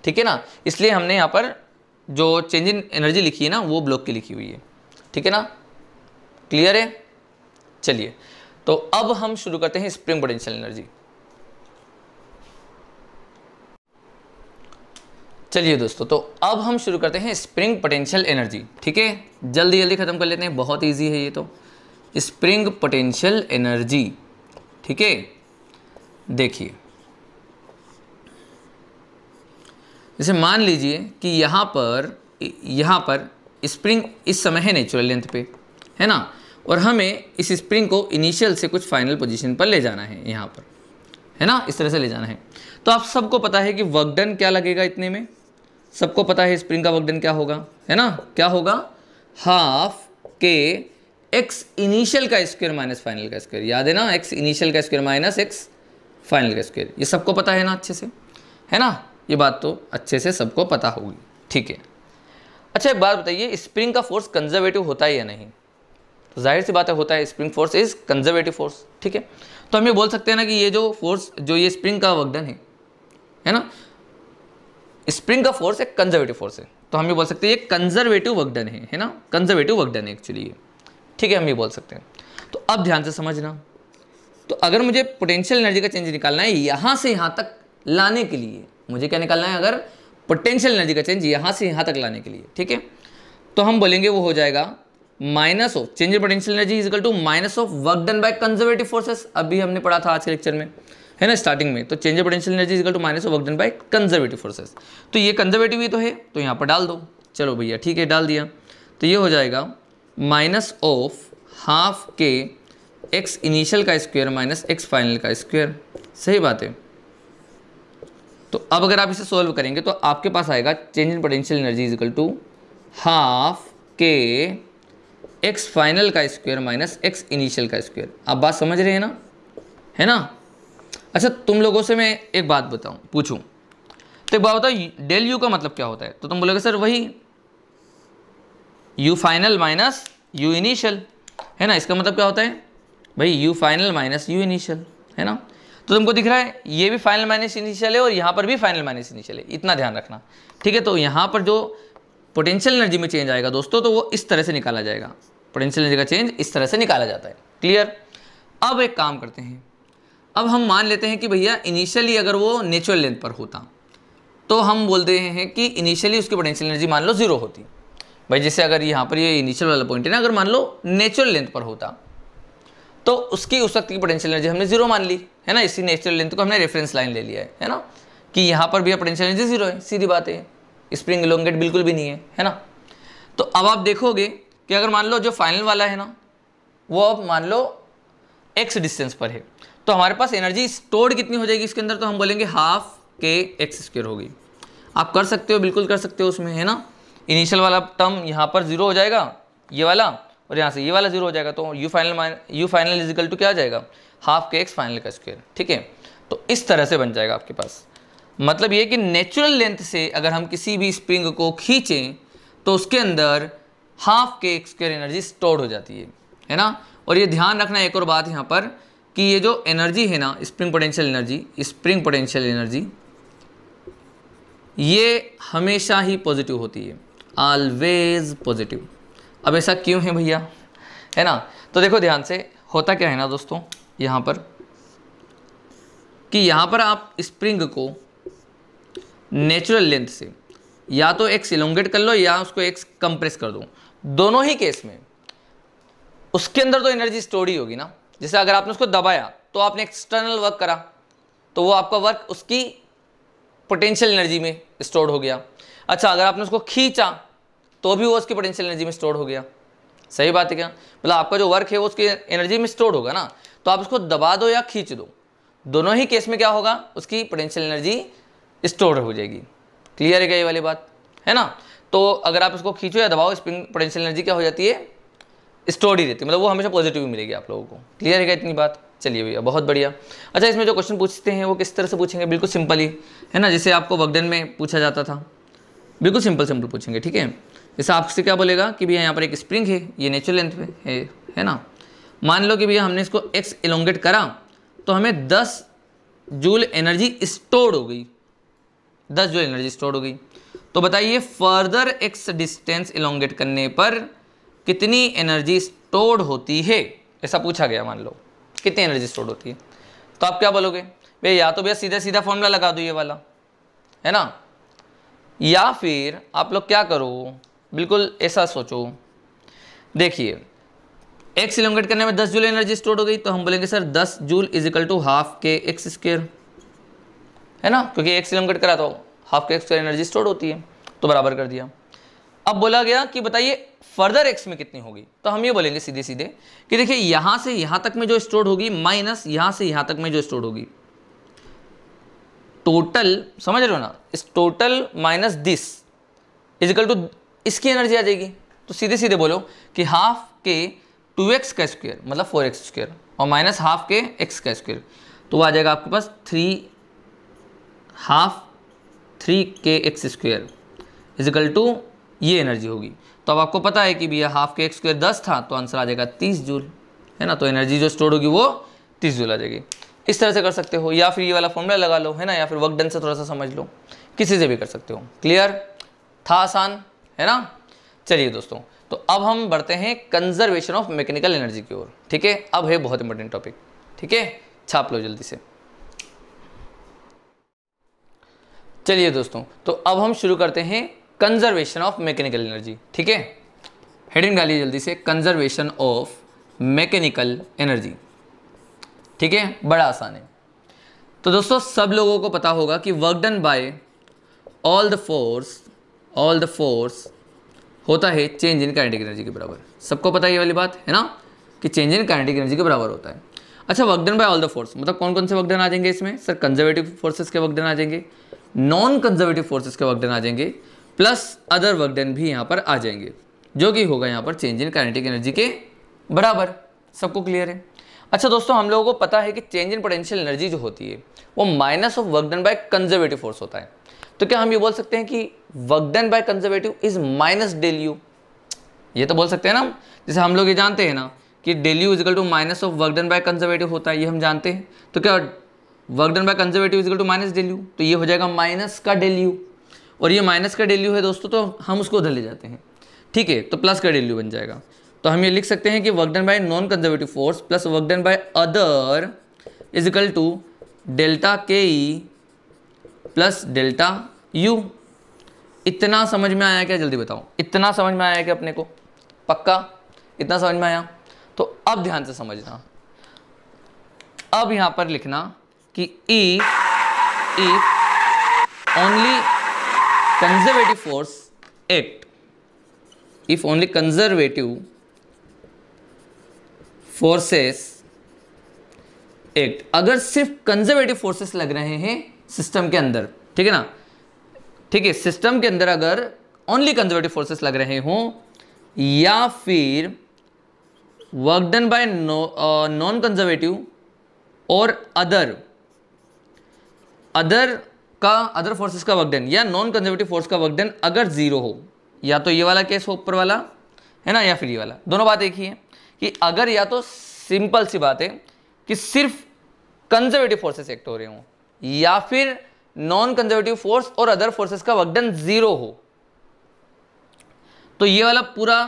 ठीक है ना इसलिए हमने यहाँ पर जो चेंज इन एनर्जी लिखी है ना वो ब्लॉक की लिखी हुई है ठीक है ना क्लियर है चलिए तो अब हम शुरू करते हैं स्प्रिंग पोटेंशियल एनर्जी चलिए दोस्तों तो अब हम शुरू करते हैं स्प्रिंग पोटेंशियल एनर्जी ठीक है जल्दी जल्दी ख़त्म कर लेते हैं बहुत ईजी है ये तो स्प्रिंग पोटेंशियल एनर्जी ठीक है देखिए जैसे मान लीजिए कि यहाँ पर यहाँ पर स्प्रिंग इस समय है नेचुरल लेंथ पे है ना और हमें इस स्प्रिंग को इनिशियल से कुछ फाइनल पोजीशन पर ले जाना है यहाँ पर है ना इस तरह से ले जाना है तो आप सबको पता है कि वर्कडन क्या लगेगा इतने में सबको पता है स्प्रिंग का वर्क डन क्या होगा है ना क्या होगा हाफ के एक्स इनिशियल का स्क्वायर माइनस फाइनल का स्क्वायर याद है ना एक्स इनिशियल का स्क्वायर माइनस एक्स फाइनल का स्क्वायर ये सबको पता है ना अच्छे से है ना ये बात तो अच्छे से सबको पता होगी ठीक है अच्छा एक बात बताइए स्प्रिंग का फोर्स कंजर्वेटिव होता है या नहीं तो जाहिर सी बात है होता है spring force is conservative force ठीक है तो हम ये बोल सकते हैं ना कि ये जो फोर्स जो ये स्प्रिंग का वर्कडन है है ना स्प्रिंग का फोर्स एक कंजर्वेटिव फोर्स है तो हम ये बोल सकते हैं ये कंजर्वेटिव वर्कडन है है ना कंजर्वेटिव वर्कडन है एक्चुअली ये ठीक है हम ये बोल सकते हैं तो अब ध्यान से समझना तो अगर मुझे पोटेंशियल एनर्जी का चेंज निकालना है यहाँ से यहाँ तक लाने के लिए मुझे क्या निकालना है अगर पोटेंशियल एनर्जी का चेंज यहाँ से यहाँ तक लाने के लिए ठीक है तो हम बोलेंगे वो हो जाएगा minus of change in potential energy is equal to minus of work done by conservative forces अभी हमने पढ़ा था आज के लेक्चर में है ना स्टार्टिंग में तो change of potential energy equal to minus work done by conservative forces तो ये कंजर्वेटिव ही तो है तो यहाँ पर डाल दो चलो भैया ठीक है डाल दिया तो ये हो जाएगा माइनस ऑफ हाफ के एक्स इनिशियल का स्क्वायर माइनस एक्स फाइनल का स्क्वायर सही बात है तो अब अगर आप इसे सॉल्व करेंगे तो आपके पास आएगा change in potential energy equal to half के एक्स फाइनल का स्क्वायर माइनस एक्स इनिशियल का स्क्वायर आप बात समझ रहे हैं ना है ना अच्छा तुम लोगों से मैं एक बात बताऊँ पूछूँ तो एक बात बताओ डेल यू का मतलब क्या होता है तो तुम बोलोगे सर वही U final minus U initial है ना इसका मतलब क्या होता है भाई U final minus U initial है ना तो तुमको दिख रहा है ये भी फाइनल माइनस इनिशियल है और यहाँ पर भी फाइनल माइनस इनिशियल है इतना ध्यान रखना ठीक है तो यहाँ पर जो पोटेंशियल एनर्जी में चेंज आएगा दोस्तों तो वो इस तरह से निकाला जाएगा पोटेंशियल एनर्जी का चेंज इस तरह से निकाला जाता है क्लियर अब एक काम करते हैं अब हम मान लेते हैं कि भैया इनिशियली अगर वो नेचुरल लेंथ पर होता तो हम बोलते हैं कि इनिशियली उसकी पोटेंशियल एनर्जी मान लो ज़ीरो होती भाई जैसे अगर यहाँ पर ये इनिशियल वाला पॉइंट है ना अगर मान लो नेचुरल लेंथ पर होता तो उसकी उस वक्त की पोटेंशियल एनर्जी हमने जीरो मान ली है ना इसी नेचुरल लेंथ को हमने रेफरेंस लाइन ले लिया है है ना कि यहाँ पर भी पोटेंशियल एनर्जी जीरो है सीधी बात है स्प्रिंग लोंगेट बिल्कुल भी नहीं है है ना तो अब आप देखोगे कि अगर मान लो जो फाइनल वाला है ना वो अब मान लो एक्स डिस्टेंस पर है तो हमारे पास एनर्जी स्टोर्ड कितनी हो जाएगी इसके अंदर तो हम बोलेंगे हाफ के एक्स स्क्र होगी आप कर सकते हो बिल्कुल कर सकते हो उसमें है ना इनिशियल वाला टर्म यहाँ पर जीरो हो जाएगा ये वाला और यहाँ से ये वाला जीरो हो जाएगा तो U final U final is equal to क्या आ जाएगा हाफ के एक्स फाइनल का स्क्वेयर ठीक है तो इस तरह से बन जाएगा आपके पास मतलब ये कि नेचुरल लेंथ से अगर हम किसी भी स्प्रिंग को खींचें तो उसके अंदर हाफ के एक्स एनर्जी स्टोर हो जाती है है ना और ये ध्यान रखना एक और बात यहाँ पर कि ये जो एनर्जी है ना spring potential energy spring potential energy ये हमेशा ही पॉजिटिव होती है ऑलवेज पॉजिटिव अब ऐसा क्यों है भैया है ना तो देखो ध्यान से होता क्या है ना दोस्तों यहाँ पर कि यहाँ पर आप स्प्रिंग को नेचुरल लेंथ से या तो एक सिलोंगेट कर लो या उसको एक कंप्रेस कर दो दोनों ही केस में उसके अंदर तो एनर्जी स्टोर ही होगी ना जैसे अगर आपने उसको दबाया तो आपने एक्सटर्नल वर्क करा तो वो आपका वर्क उसकी पोटेंशियल एनर्जी में स्टोर हो गया अच्छा अगर आपने उसको खींचा तो भी वो उसकी पोटेंशियल एनर्जी में स्टोर हो गया सही बात है क्या मतलब आपका जो वर्क है वो उसकी एनर्जी में स्टोर होगा ना तो आप उसको दबा दो या खींच दो दोनों ही केस में क्या होगा उसकी पोटेंशियल एनर्जी स्टोर हो जाएगी क्लियर है क्या ये वाली बात है ना तो अगर आप उसको खींचो या दबाओ स्प्रिंग पोटेंशियल एनर्जी क्या हो जाती है स्टोरी रहती है मतलब वो हमेशा पॉजिटिव ही मिलेगी आप लोगों को क्लियर है इतनी बात चलिए भैया बहुत बढ़िया अच्छा इसमें जो क्वेश्चन पूछते हैं वो किस तरह से पूछेंगे बिल्कुल सिंपल ही है ना जैसे आपको वर्कडन में पूछा जाता था बिल्कुल सिंपल सिंपल पूछेंगे ठीक है जैसे आपसे क्या बोलेगा कि भैया यहाँ पर एक स्प्रिंग है ये नेचुरल लेंथ में है है ना मान लो कि भैया हमने इसको एक्स एलोंगेट करा तो हमें दस जूल एनर्जी स्टोर हो गई दस जूल एनर्जी स्टोर हो गई तो बताइए फर्दर एक्स डिस्टेंस एलोंगेट करने पर कितनी एनर्जी स्टोर्ड होती है ऐसा पूछा गया मान लो कितनी एनर्जी स्टोर्ड होती है तो आप क्या बोलोगे भैया या तो भैया सीधा सीधा फॉर्मूला लगा दो ये वाला है ना या फिर आप लोग क्या करो बिल्कुल ऐसा सोचो देखिए एक किलोमीटर करने में दस जूल एनर्जी स्टोर हो गई तो हम बोलेंगे सर दस joule is equal to half के एक्स स्क्र है ना क्योंकि एक किलोमीटर करा तो हाफ के एक्स स्क्वेयर एनर्जी स्टोर होती है तो बराबर कर दिया अब बोला गया कि बताइए फर्दर एक्स में कितनी होगी तो हम ये बोलेंगे सीधे सीधे कि देखिए यहां से यहां तक में जो स्टोर होगी माइनस यहां से यहां तक में जो स्टोर होगी टोटल समझ रहे हो ना इस total minus this is equal to इसकी एनर्जी आ जाएगी तो सीधे सीधे बोलो कि हाफ के टू एक्स का स्क्वेयर मतलब फोर एक्स स्क्वेयर और माइनस हाफ के एक्स का स्क्वेयर तो वो आ जाएगा आपके पास थ्री हाफ थ्री के एक्स स्क्वेयर इजिकल टू ये एनर्जी होगी तो अब आपको पता है कि भैया हाफ के एक्स स्क्वायर दस था तो आंसर आ जाएगा तीस जूल है ना तो एनर्जी जो स्टोर होगी वो तीस जूल आ जाएगी इस तरह से कर सकते हो या फिर ये वाला फॉर्मूला लगा लो है ना या फिर वर्क डन से थोड़ा सा समझ लो किसी से भी कर सकते हो क्लियर था आसान है ना चलिए दोस्तों तो अब हम बढ़ते हैं कंजर्वेशन ऑफ मैकेनिकल एनर्जी की ओर ठीक है अब है बहुत इंपॉर्टेंट टॉपिक ठीक है छाप लो जल्दी से चलिए दोस्तों तो अब हम शुरू करते हैं कंजर्वेशन ऑफ मैकेनिकल एनर्जी ठीक है हेडिंग डालिए जल्दी से कंजर्वेशन ऑफ मैकेनिकल एनर्जी ठीक है बड़ा आसान है तो दोस्तों सब लोगों को पता होगा कि work done by all the force all the force होता है चेंज इन काइनेटिक एनर्जी के बराबर सबको पता है ये वाली बात है ना कि चेंज इन काइनेटिक एनर्जी के बराबर होता है अच्छा work done by all the force मतलब कौन कौन से वर्क डन आ जाएंगे इसमें सर कंजर्वेटिव फोर्सेस के वर्क डन आ जाएंगे नॉन कंजर्वेटिव फोर्सेस के वर्क डन आ जाएंगे प्लस अदर वर्क डन भी यहाँ पर आ जाएंगे जो कि होगा यहाँ पर चेंज इन काइनेटिक एनर्जी के बराबर सबको क्लियर है अच्छा दोस्तों हम लोगों को पता है कि चेंज इन पोटेंशियल एनर्जी जो होती है वो minus of work done by conservative force होता है तो क्या हम ये बोल सकते हैं कि work done by conservative is minus del U ये तो बोल सकते हैं ना जैसे हम लोग ये जानते हैं ना कि del U is equal to minus of work done by conservative होता है ये हम जानते हैं तो क्या work done by conservative is equal to minus del U तो ये हो जाएगा माइनस का डेल यू और ये माइनस का डेल्यू है दोस्तों तो हम उसको उधर ले जाते हैं ठीक है तो प्लस का डेल्यू बन जाएगा तो हम ये लिख सकते हैं कि work done by non conservative force plus work done by other is equal to delta K E plus delta you इतना समझ में आया क्या जल्दी बताओ इतना समझ में आया क्या अपने को पक्का इतना समझ में आया तो अब ध्यान से समझना अब यहां पर लिखना कि E if only conservative force act if only conservative forces act अगर सिर्फ कंजर्वेटिव फोर्सेस लग रहे हैं सिस्टम के अंदर ठीक है ना ठीक है सिस्टम के अंदर अगर ओनली कंजर्वेटिव फोर्सेस लग रहे हों या फिर work done by non conservative और अदर अदर का अदर फोर्सेस का वर्कडन या नॉन कंजर्वेटिव फोर्स का वर्कडन अगर जीरो हो या तो ये वाला केस हो ऊपर वाला है ना या फिर ये वाला दोनों बात एक ही है कि अगर या तो सिंपल सी बात है कि सिर्फ कंजर्वेटिव फोर्सेस एक्ट हो रहे हों या फिर नॉन कंजर्वेटिव फोर्स और अदर फोर्सेस का वर्कडन जीरो हो तो ये वाला पूरा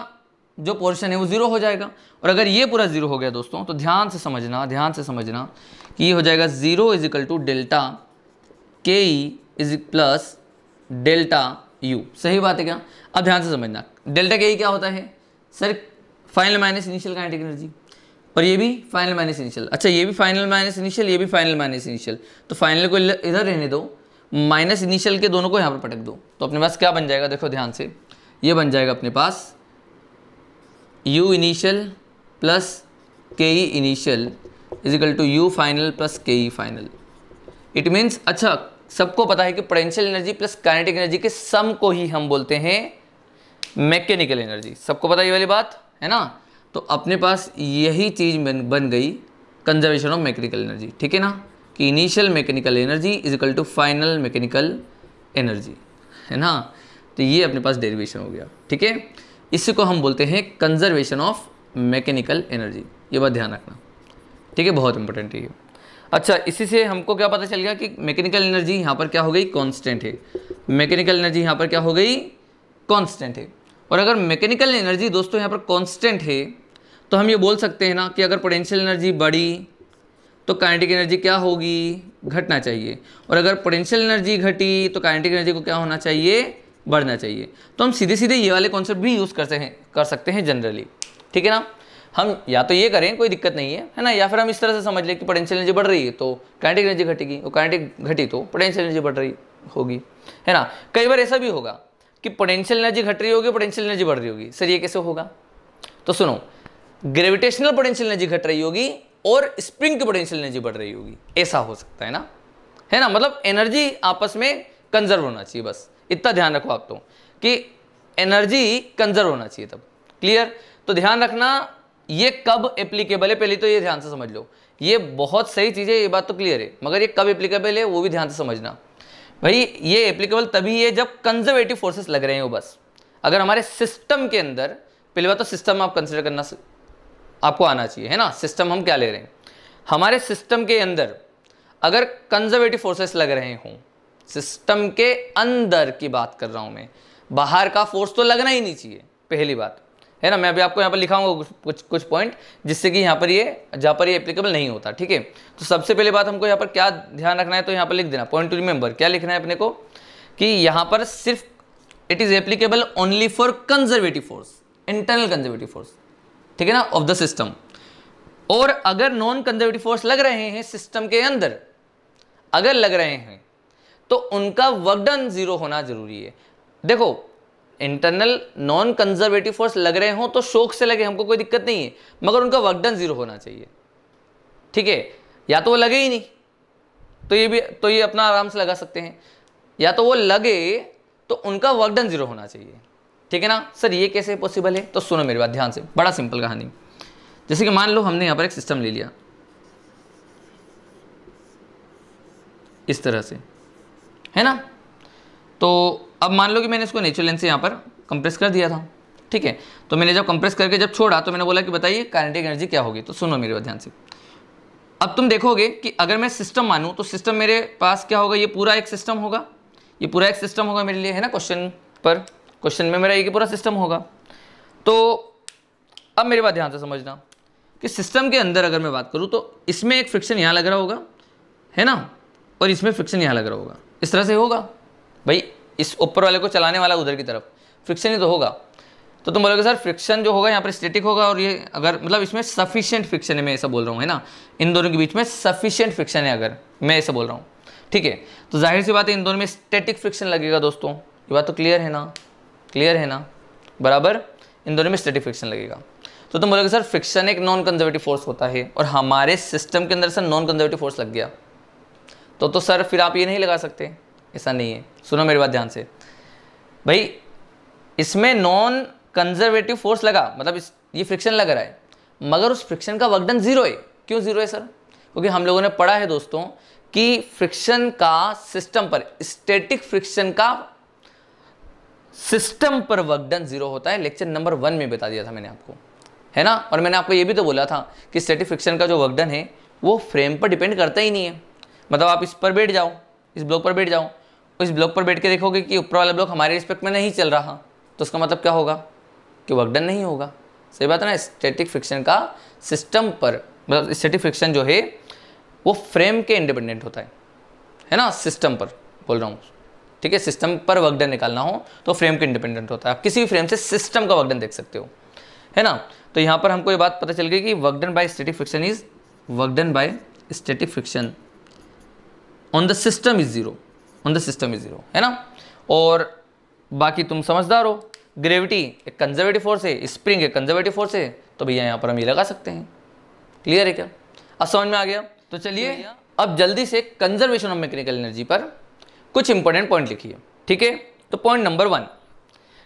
जो पोर्शन है वो जीरो हो जाएगा और अगर ये पूरा जीरो हो गया दोस्तों तो ध्यान से समझना ध्यान से समझना कि ये हो जाएगा zero is equal to delta K E is plus delta U सही बात है क्या अब ध्यान से समझना डेल्टा के ई क्या होता है sir final minus initial kinetic energy और ये भी फाइनल माइनस इनिशियल अच्छा ये भी फाइनल माइनस इनिशियल ये भी फाइनल माइनस इनिशियल तो फाइनल को इधर रहने दो माइनस इनिशियल के दोनों को यहाँ पर पटक दो तो अपने पास क्या बन जाएगा देखो ध्यान से ये बन जाएगा अपने पास you initial plus K E initial is equal to U final plus K E final it means अच्छा सबको पता है कि potential energy plus kinetic energy के सम को ही हम बोलते हैं मैकेनिकल एनर्जी सबको पता ये वाली बात है ना तो अपने पास यही चीज़ बन, बन गई कंजर्वेशन ऑफ मैकेनिकल एनर्जी ठीक है ना कि initial mechanical energy is equal to final mechanical energy है ना तो ये अपने पास डेरिवेशन हो गया ठीक है इसी को हम बोलते हैं कंजर्वेशन ऑफ मैकेनिकल एनर्जी ये बात ध्यान रखना ठीक है बहुत इंपॉर्टेंट है ये अच्छा इसी से हमको क्या पता चल गया कि मैकेनिकल एनर्जी यहाँ पर क्या हो गई कांस्टेंट है मैकेनिकल एनर्जी यहाँ पर क्या हो गई कांस्टेंट है और अगर मैकेनिकल एनर्जी दोस्तों यहाँ पर कांस्टेंट है तो हम ये बोल सकते हैं ना कि अगर पोटेंशियल एनर्जी बढ़ी तो काइनेटिक एनर्जी क्या होगी घटना चाहिए और अगर पोटेंशियल एनर्जी घटी तो काइनेटिक एनर्जी को क्या होना चाहिए बढ़ना चाहिए तो हम सीधे सीधे ये वाले कॉन्सेप्ट भी यूज़ करते हैं कर सकते हैं जनरली ठीक है ना हम या तो ये करें कोई दिक्कत नहीं है है ना या फिर हम इस तरह से समझ लें कि पोटेंशियल एनर्जी बढ़ रही है तो काइनेटिक एनर्जी घटेगी और काइनेटिक घटी तो पोटेंशियल एनर्जी बढ़ रही होगी है ना कई बार ऐसा भी होगा कि पोटेंशियल एनर्जी घट रही होगी पोटेंशियल एनर्जी बढ़ रही होगी सर ये कैसे होगा तो सुनो ग्रेविटेशनल पोटेंशियल एनर्जी घट रही होगी और स्प्रिंग की पोटेंशियल एनर्जी बढ़ रही होगी ऐसा हो सकता है ना है ना मतलब एनर्जी आपस में कंजर्व होना चाहिए बस इतना ध्यान रखो आप तो कि एनर्जी कंजर्व होना चाहिए तब क्लियर तो ध्यान रखना ये कब एप्लीकेबल है पहले तो ये ध्यान से समझ लो ये बहुत सही चीज़ है ये बात तो क्लियर है मगर ये कब एप्लीकेबल है वो भी ध्यान से समझना भाई ये एप्लीकेबल तभी है जब कंजर्वेटिव फोर्सेस लग रहे हैं वो बस अगर हमारे सिस्टम के अंदर पहली बात तो सिस्टम आप कंसिडर करना आपको आना चाहिए है ना सिस्टम हम क्या ले रहे हैं हमारे सिस्टम के अंदर अगर कंजर्वेटिव फोर्सेस लग रहे हों सिस्टम के अंदर की बात कर रहा हूँ मैं बाहर का फोर्स तो लगना ही नहीं चाहिए पहली बात है ना मैं अभी आपको यहाँ पर लिखाऊंगा कुछ कुछ पॉइंट जिससे कि यहाँ पर ये जहाँ पर ये एप्लीकेबल नहीं होता ठीक है तो सबसे पहले बात हमको यहाँ पर क्या ध्यान रखना है तो यहाँ पर लिख देना पॉइंट टू रिमेंबर क्या लिखना है अपने को कि यहाँ पर सिर्फ it is applicable only for conservative force internal conservative force ठीक है ना ऑफ द सिस्टम और अगर नॉन कंजर्वेटिव फोर्स लग रहे हैं सिस्टम के अंदर अगर लग रहे हैं तो उनका वर्कडन जीरो होना जरूरी है देखो इंटरनल नॉन कंजर्वेटिव फोर्स लग रहे हों तो शोक से लगे हमको कोई दिक्कत नहीं है मगर उनका वर्कडन जीरो होना चाहिए ठीक है या तो वो लगे ही नहीं तो ये भी तो ये अपना आराम से लगा सकते हैं या तो वो लगे तो उनका वर्कडन जीरो होना चाहिए ठीक है ना सर ये कैसे पॉसिबल है तो सुनो मेरी बात ध्यान से बड़ा सिंपल कहानी जैसे कि मान लो हमने यहाँ पर एक सिस्टम ले लिया इस तरह से है ना तो अब मान लो कि मैंने इसको नेचुरल लेंथ से यहाँ पर कंप्रेस कर दिया था ठीक है तो मैंने जब कंप्रेस करके जब छोड़ा तो मैंने बोला कि बताइए कारंटिक एनर्जी क्या होगी तो सुनो मेरे ध्यान से अब तुम देखोगे कि अगर मैं सिस्टम मानूँ तो सिस्टम मेरे पास क्या होगा ये पूरा एक सिस्टम होगा ये पूरा एक सिस्टम होगा मेरे लिए है ना क्वेश्चन पर क्वेश्चन में मेरा ये पूरा सिस्टम होगा तो अब मेरे बात ध्यान से समझना कि सिस्टम के अंदर अगर मैं बात करूँ तो इसमें एक फ्रिक्शन यहाँ लग रहा होगा है ना और इसमें फ्रिक्शन यहाँ लग रहा होगा इस तरह से होगा भाई इस ऊपर वाले को चलाने वाला उधर की तरफ फ्रिक्शन ही तो होगा तो तुम बोलोगे सर फ्रिक्शन जो होगा यहाँ पर स्टेटिक होगा और ये अगर मतलब इसमें सफिशियंट फ्रिक्शन है मैं ऐसा बोल रहा हूँ है ना इन दोनों के बीच में सफिशियंट फ्रिक्शन है अगर मैं ऐसा बोल रहा हूँ ठीक है तो जाहिर सी बात है इन दोनों में स्टेटिक फ्रिक्शन लगेगा दोस्तों ये बात तो क्लियर है ना क्लियर है ना बराबर इन दोनों में स्टेटिक फ्रिक्शन लगेगा तो तुम बोलोगे सर फ्रिक्शन एक नॉन कंजर्वेटिव फोर्स होता है और हमारे सिस्टम के अंदर सर नॉन कंजर्वेटिव फोर्स लग गया तो तो सर फिर आप ये नहीं लगा सकते ऐसा नहीं है सुनो मेरी बात ध्यान से भाई इसमें नॉन कंजर्वेटिव फोर्स लगा मतलब इस ये फ्रिक्शन लग रहा है मगर उस फ्रिक्शन का वर्कडन जीरो है क्यों जीरो है सर क्योंकि हम लोगों ने पढ़ा है दोस्तों कि फ्रिक्शन का सिस्टम पर स्टैटिक फ्रिक्शन का सिस्टम पर वर्कडन जीरो होता है लेक्चर नंबर वन में बता दिया था मैंने आपको है ना और मैंने आपको ये भी तो बोला था कि स्टैटिक फ्रिक्शन का जो वर्कडन है वो फ्रेम पर डिपेंड करता ही नहीं है मतलब आप इस पर बैठ जाओ इस ब्लॉक पर बैठ जाओ उस ब्लॉक पर बैठ के देखोगे कि ऊपर वाला ब्लॉक हमारे रिस्पेक्ट में नहीं चल रहा तो उसका मतलब क्या होगा कि वर्कडन नहीं होगा सही बात है ना स्टेटिक फ्रिक्शन का सिस्टम पर मतलब स्टेटिक फ्रिक्शन जो है वो फ्रेम के इंडिपेंडेंट होता है है ना सिस्टम पर बोल रहा हूँ ठीक है सिस्टम पर वर्कडन निकालना हो तो फ्रेम के इंडिपेंडेंट होता है आप किसी भी फ्रेम से सिस्टम का वर्कडन देख सकते हो है ना तो यहाँ पर हमको ये बात पता चल गई कि work done by static friction is work done by static friction on the system is zero on the system is zero है ना और बाकी तुम समझदार हो ग्रेविटी एक कंजर्वेटिव फोर्स है स्प्रिंग एक कंजर्वेटिव फोर्स है तो भैया यहाँ पर हम ये लगा सकते हैं क्लियर है क्या अब समझ में आ गया तो चलिए अब जल्दी से कंजर्वेशन ऑफ मैकेनिकल एनर्जी पर कुछ इंपॉर्टेंट पॉइंट लिखिए ठीक है तो पॉइंट नंबर वन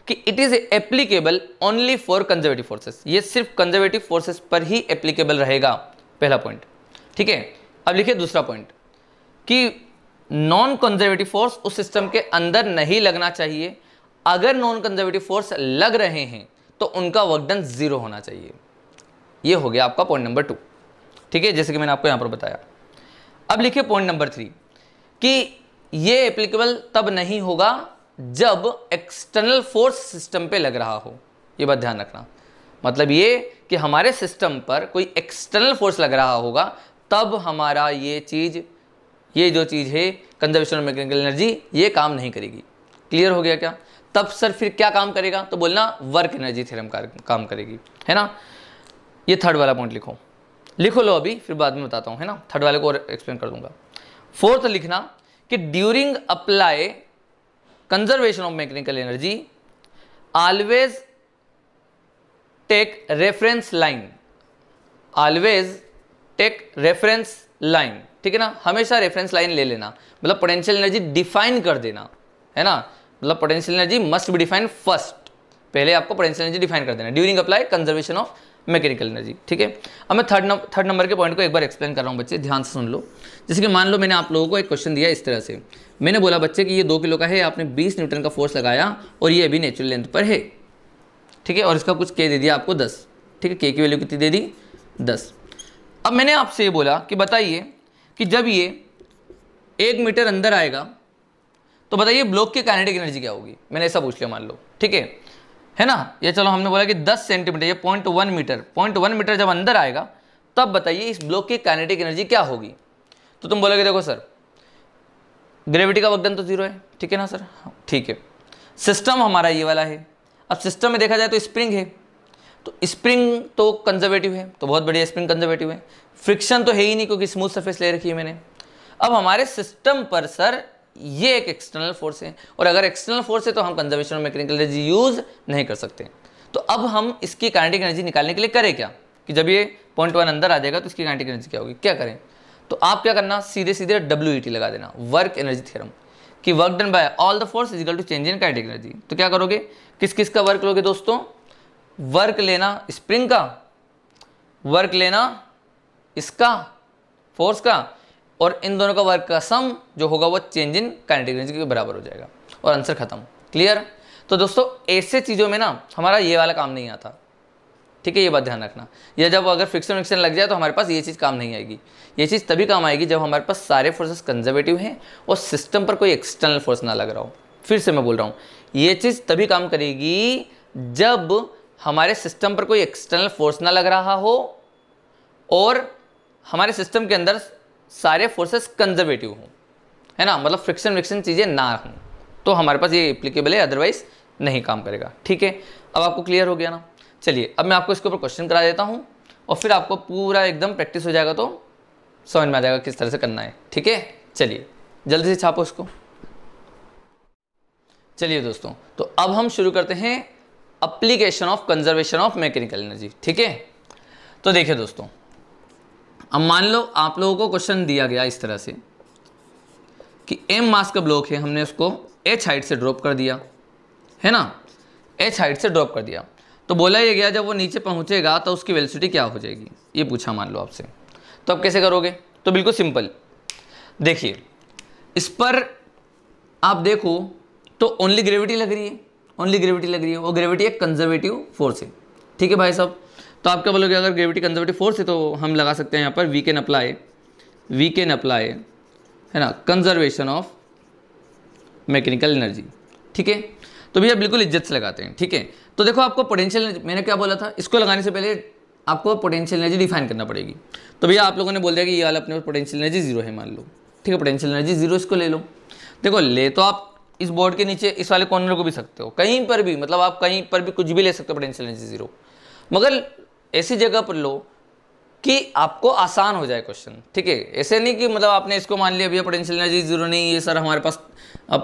कि it is applicable only for conservative forces ये सिर्फ कंजर्वेटिव फोर्सेस पर ही एप्लीकेबल रहेगा पहला पॉइंट ठीक है अब लिखिए दूसरा पॉइंट कि नॉन कंजर्वेटिव फोर्स उस सिस्टम के अंदर नहीं लगना चाहिए अगर नॉन कंजर्वेटिव फोर्स लग रहे हैं तो उनका वर्कडन ज़ीरो होना चाहिए ये हो गया आपका पॉइंट नंबर टू ठीक है जैसे कि मैंने आपको यहां पर बताया अब लिखिए पॉइंट नंबर थ्री कि ये एप्लीकेबल तब नहीं होगा जब एक्सटर्नल फोर्स सिस्टम पे लग रहा हो ये बात ध्यान रखना मतलब ये कि हमारे सिस्टम पर कोई एक्सटर्नल फोर्स लग रहा होगा तब हमारा ये चीज़ ये जो चीज़ है कंजर्वेशन ऑफ मैकेनिकल एनर्जी ये काम नहीं करेगी क्लियर हो गया क्या तब सर फिर क्या काम करेगा तो बोलना वर्क एनर्जी थ्योरम काम करेगी है ना ये थर्ड वाला पॉइंट लिखो लिखो लो अभी फिर बाद में बताता हूँ है ना थर्ड वाले को और एक्सप्लेन कर दूंगा फोर्थ लिखना कि during apply conservation of mechanical energy always take reference line always take reference line ठीक है ना हमेशा रेफरेंस लाइन ले लेना मतलब पोटेंशियल एनर्जी डिफाइन कर देना है ना मतलब potential energy must be define first पहले आपको पोटेंशियल एनर्जी डिफाइन कर देना during apply conservation of mechanical energy ठीक है अब मैं थर्ड नंबर थर्ड नंबर के पॉइंट को एक बार एक्सप्लेन कर रहा हूँ बच्चे ध्यान से सुन लो जैसे कि मान लो मैंने आप लोगों को एक क्वेश्चन दिया इस तरह से मैंने बोला बच्चे कि ये दो किलो का है आपने बीस न्यूटन का फोर्स लगाया और ये अभी नेचुरल लेंथ पर है ठीक है और इसका कुछ के दे दिया आपको दस ठीक है के की वैल्यू कितनी दे दी दस अब मैंने आपसे ये बोला कि बताइए कि जब ये एक मीटर अंदर आएगा तो बताइए ब्लॉक की काइनेटिक एनर्जी क्या होगी मैंने ऐसा पूछ लिया मान लो ठीक है है ना ये चलो हमने बोला कि 10 सेंटीमीटर या point one metre point one metre जब अंदर आएगा तब बताइए इस ब्लॉक की काइनेटिक एनर्जी क्या होगी तो तुम बोलोगे देखो सर ग्रेविटी का वर्कडन तो जीरो है ठीक है ना सर ठीक है सिस्टम हमारा ये वाला है अब सिस्टम में देखा जाए तो स्प्रिंग है तो स्प्रिंग तो कंजर्वेटिव है तो बहुत बढ़िया स्प्रिंग कंजर्वेटिव है फ्रिक्शन तो है ही नहीं क्योंकि स्मूथ सरफेस ले रखी है मैंने अब हमारे सिस्टम पर सर ये एक एक्सटर्नल फोर्स है और अगर एक्सटर्नल फोर्स है तो हम कंजर्वेशन मैकेनिकल एनर्जी यूज नहीं कर सकते तो अब हम इसकी काइनेटिक एनर्जी निकालने के लिए करें क्या कि जब ये पॉइंट वन अंदर आ जाएगा तो इसकी काइनेटिक एनर्जी क्या होगी क्या करें तो आप क्या करना सीधे सीधे डब्ल्यू लगा देना वर्क एनर्जी थ्योरम कि work done by all the force is equal to change in kinetic energy तो क्या करोगे किस किस का वर्क लोगे दोस्तों वर्क लेना स्प्रिंग का वर्क लेना इसका फोर्स का और इन दोनों का वर्क का सम जो होगा वो चेंज इन काइनेटिक एनर्जी के बराबर हो जाएगा और आंसर ख़त्म क्लियर तो दोस्तों ऐसे चीज़ों में ना हमारा ये वाला काम नहीं आता ठीक है ये बात ध्यान रखना या जब अगर फ्रिक्शन विक्शन लग जाए तो हमारे पास ये चीज़ काम नहीं आएगी ये चीज़ तभी काम आएगी जब हमारे पास सारे फोर्सेस कंजर्वेटिव हैं और सिस्टम पर कोई एक्सटर्नल फोर्स ना लग रहा हो फिर से मैं बोल रहा हूँ ये चीज़ तभी काम करेगी जब हमारे सिस्टम पर कोई एक्सटर्नल फोर्स ना लग रहा हो और हमारे सिस्टम के अंदर सारे फोर्सेस कंजर्वेटिव हों है ना मतलब फ्रिक्शन व्रिक्शन चीज़ें ना हों तो हमारे पास ये एप्लीकेबल है अदरवाइज नहीं काम करेगा ठीक है अब आपको क्लियर हो गया ना चलिए अब मैं आपको इसके ऊपर क्वेश्चन करा देता हूँ और फिर आपको पूरा एकदम प्रैक्टिस हो जाएगा तो समझ में आ जाएगा किस तरह से करना है ठीक है चलिए जल्दी से छापो इसको चलिए दोस्तों तो अब हम शुरू करते हैं application of conservation of mechanical energy ठीक है तो देखिए दोस्तों अब मान लो आप लोगों को क्वेश्चन दिया गया इस तरह से कि एम मास का ब्लॉक है हमने उसको एच हाइट से ड्रॉप कर दिया है ना एच हाइट से ड्रॉप कर दिया तो बोला ये गया जब वो नीचे पहुँचेगा तो उसकी वेलोसिटी क्या हो जाएगी ये पूछा मान लो आपसे तो आप कैसे करोगे तो बिल्कुल सिंपल देखिए इस पर आप देखो तो ओनली ग्रेविटी लग रही है ओनली ग्रेविटी लग रही है वो ग्रेविटी एक कंजर्वेटिव फोर्स है ठीक है भाई साहब तो आप क्या बोलोगे अगर ग्रेविटी कंजर्वेटिव फोर्स है तो हम लगा सकते हैं यहाँ पर we can apply we can apply है ना कंजर्वेशन ऑफ मैकेनिकल एनर्जी ठीक है तो भैया बिल्कुल इज्जत से लगाते हैं ठीक है तो देखो आपको पोटेंशियल मैंने क्या बोला था इसको लगाने से पहले आपको पोटेंशियल एनर्जी डिफाइन करना पड़ेगी तो भैया आप लोगों ने बोल दिया कि ये वाला अपने पोटेंशियल एनर्जी जीरो है मान लो ठीक है पोटेंशियल एनर्जी जीरो इसको ले लो देखो ले तो आप इस बोर्ड के नीचे इस वाले कॉर्नर को भी सकते हो कहीं पर भी मतलब आप कहीं पर भी कुछ भी ले सकते हो पोटेंशियल एनर्जी जीरो मगर ऐसी जगह पर लो कि आपको आसान हो जाए क्वेश्चन ठीक है ऐसे नहीं कि मतलब आपने इसको मान लिया भैया पोटेंशियल एनर्जी जीरो नहीं ये सर हमारे पास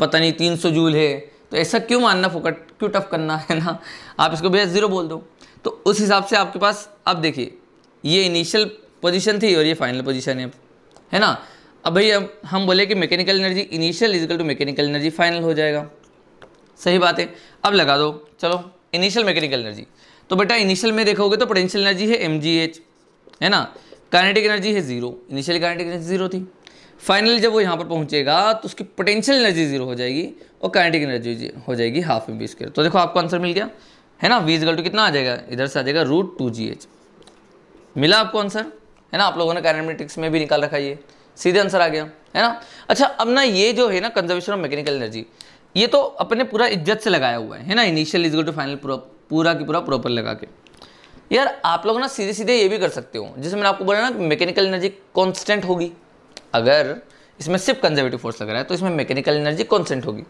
पता नहीं तीन सौ जूल है तो ऐसा क्यों मानना फोकट क्यों टफ करना है ना आप इसको भैया ज़ीरो बोल दो तो उस हिसाब से आपके पास अब देखिए ये इनिशियल पोजिशन थी और ये फाइनल पोजिशन है है ना अब भैया हम बोले कि mechanical energy initial is equal to mechanical energy final हो जाएगा सही बात है अब लगा दो चलो इनिशियल मैकेनिकल एनर्जी तो बेटा इनिशियल में देखोगे तो पोटेंशियल एनर्जी है एम है ना काइनेटिक एनर्जी है zero initial kinetic energy zero थी फाइनल जब वो यहाँ पर पहुँचेगा तो उसकी पोटेंशियल एनर्जी जीरो हो जाएगी और काइनेटिक एनर्जी हो जाएगी हाफ एम बी स्क्र तो देखो आपको आंसर मिल गया है ना वीज गल टू कितना आ जाएगा इधर से आ जाएगा रूट टू जी एच मिला आपको आंसर है ना आप लोगों ने कैरेमेटिक्स में भी निकाल रखा ये सीधे आंसर आ गया है ना अच्छा अब ना ये जो है ना कंजर्वेशन ऑफ मैकेनिकल एनर्जी ये तो अपने पूरा इज्जत से लगाया हुआ है है ना initial is equal to final पूरा की पूरा प्रॉपर लगा के यार आप लोग ना सीधे सीधे ये भी कर सकते हो जैसे मैंने आपको बोला ना मैकेनिकल एनर्जी कॉन्स्टेंट होगी अगर इसमें सिर्फ कंजर्वेटिव फोर्स लग रहा है तो इसमें मैकेनिकल एनर्जी कॉन्स्टेंट होगी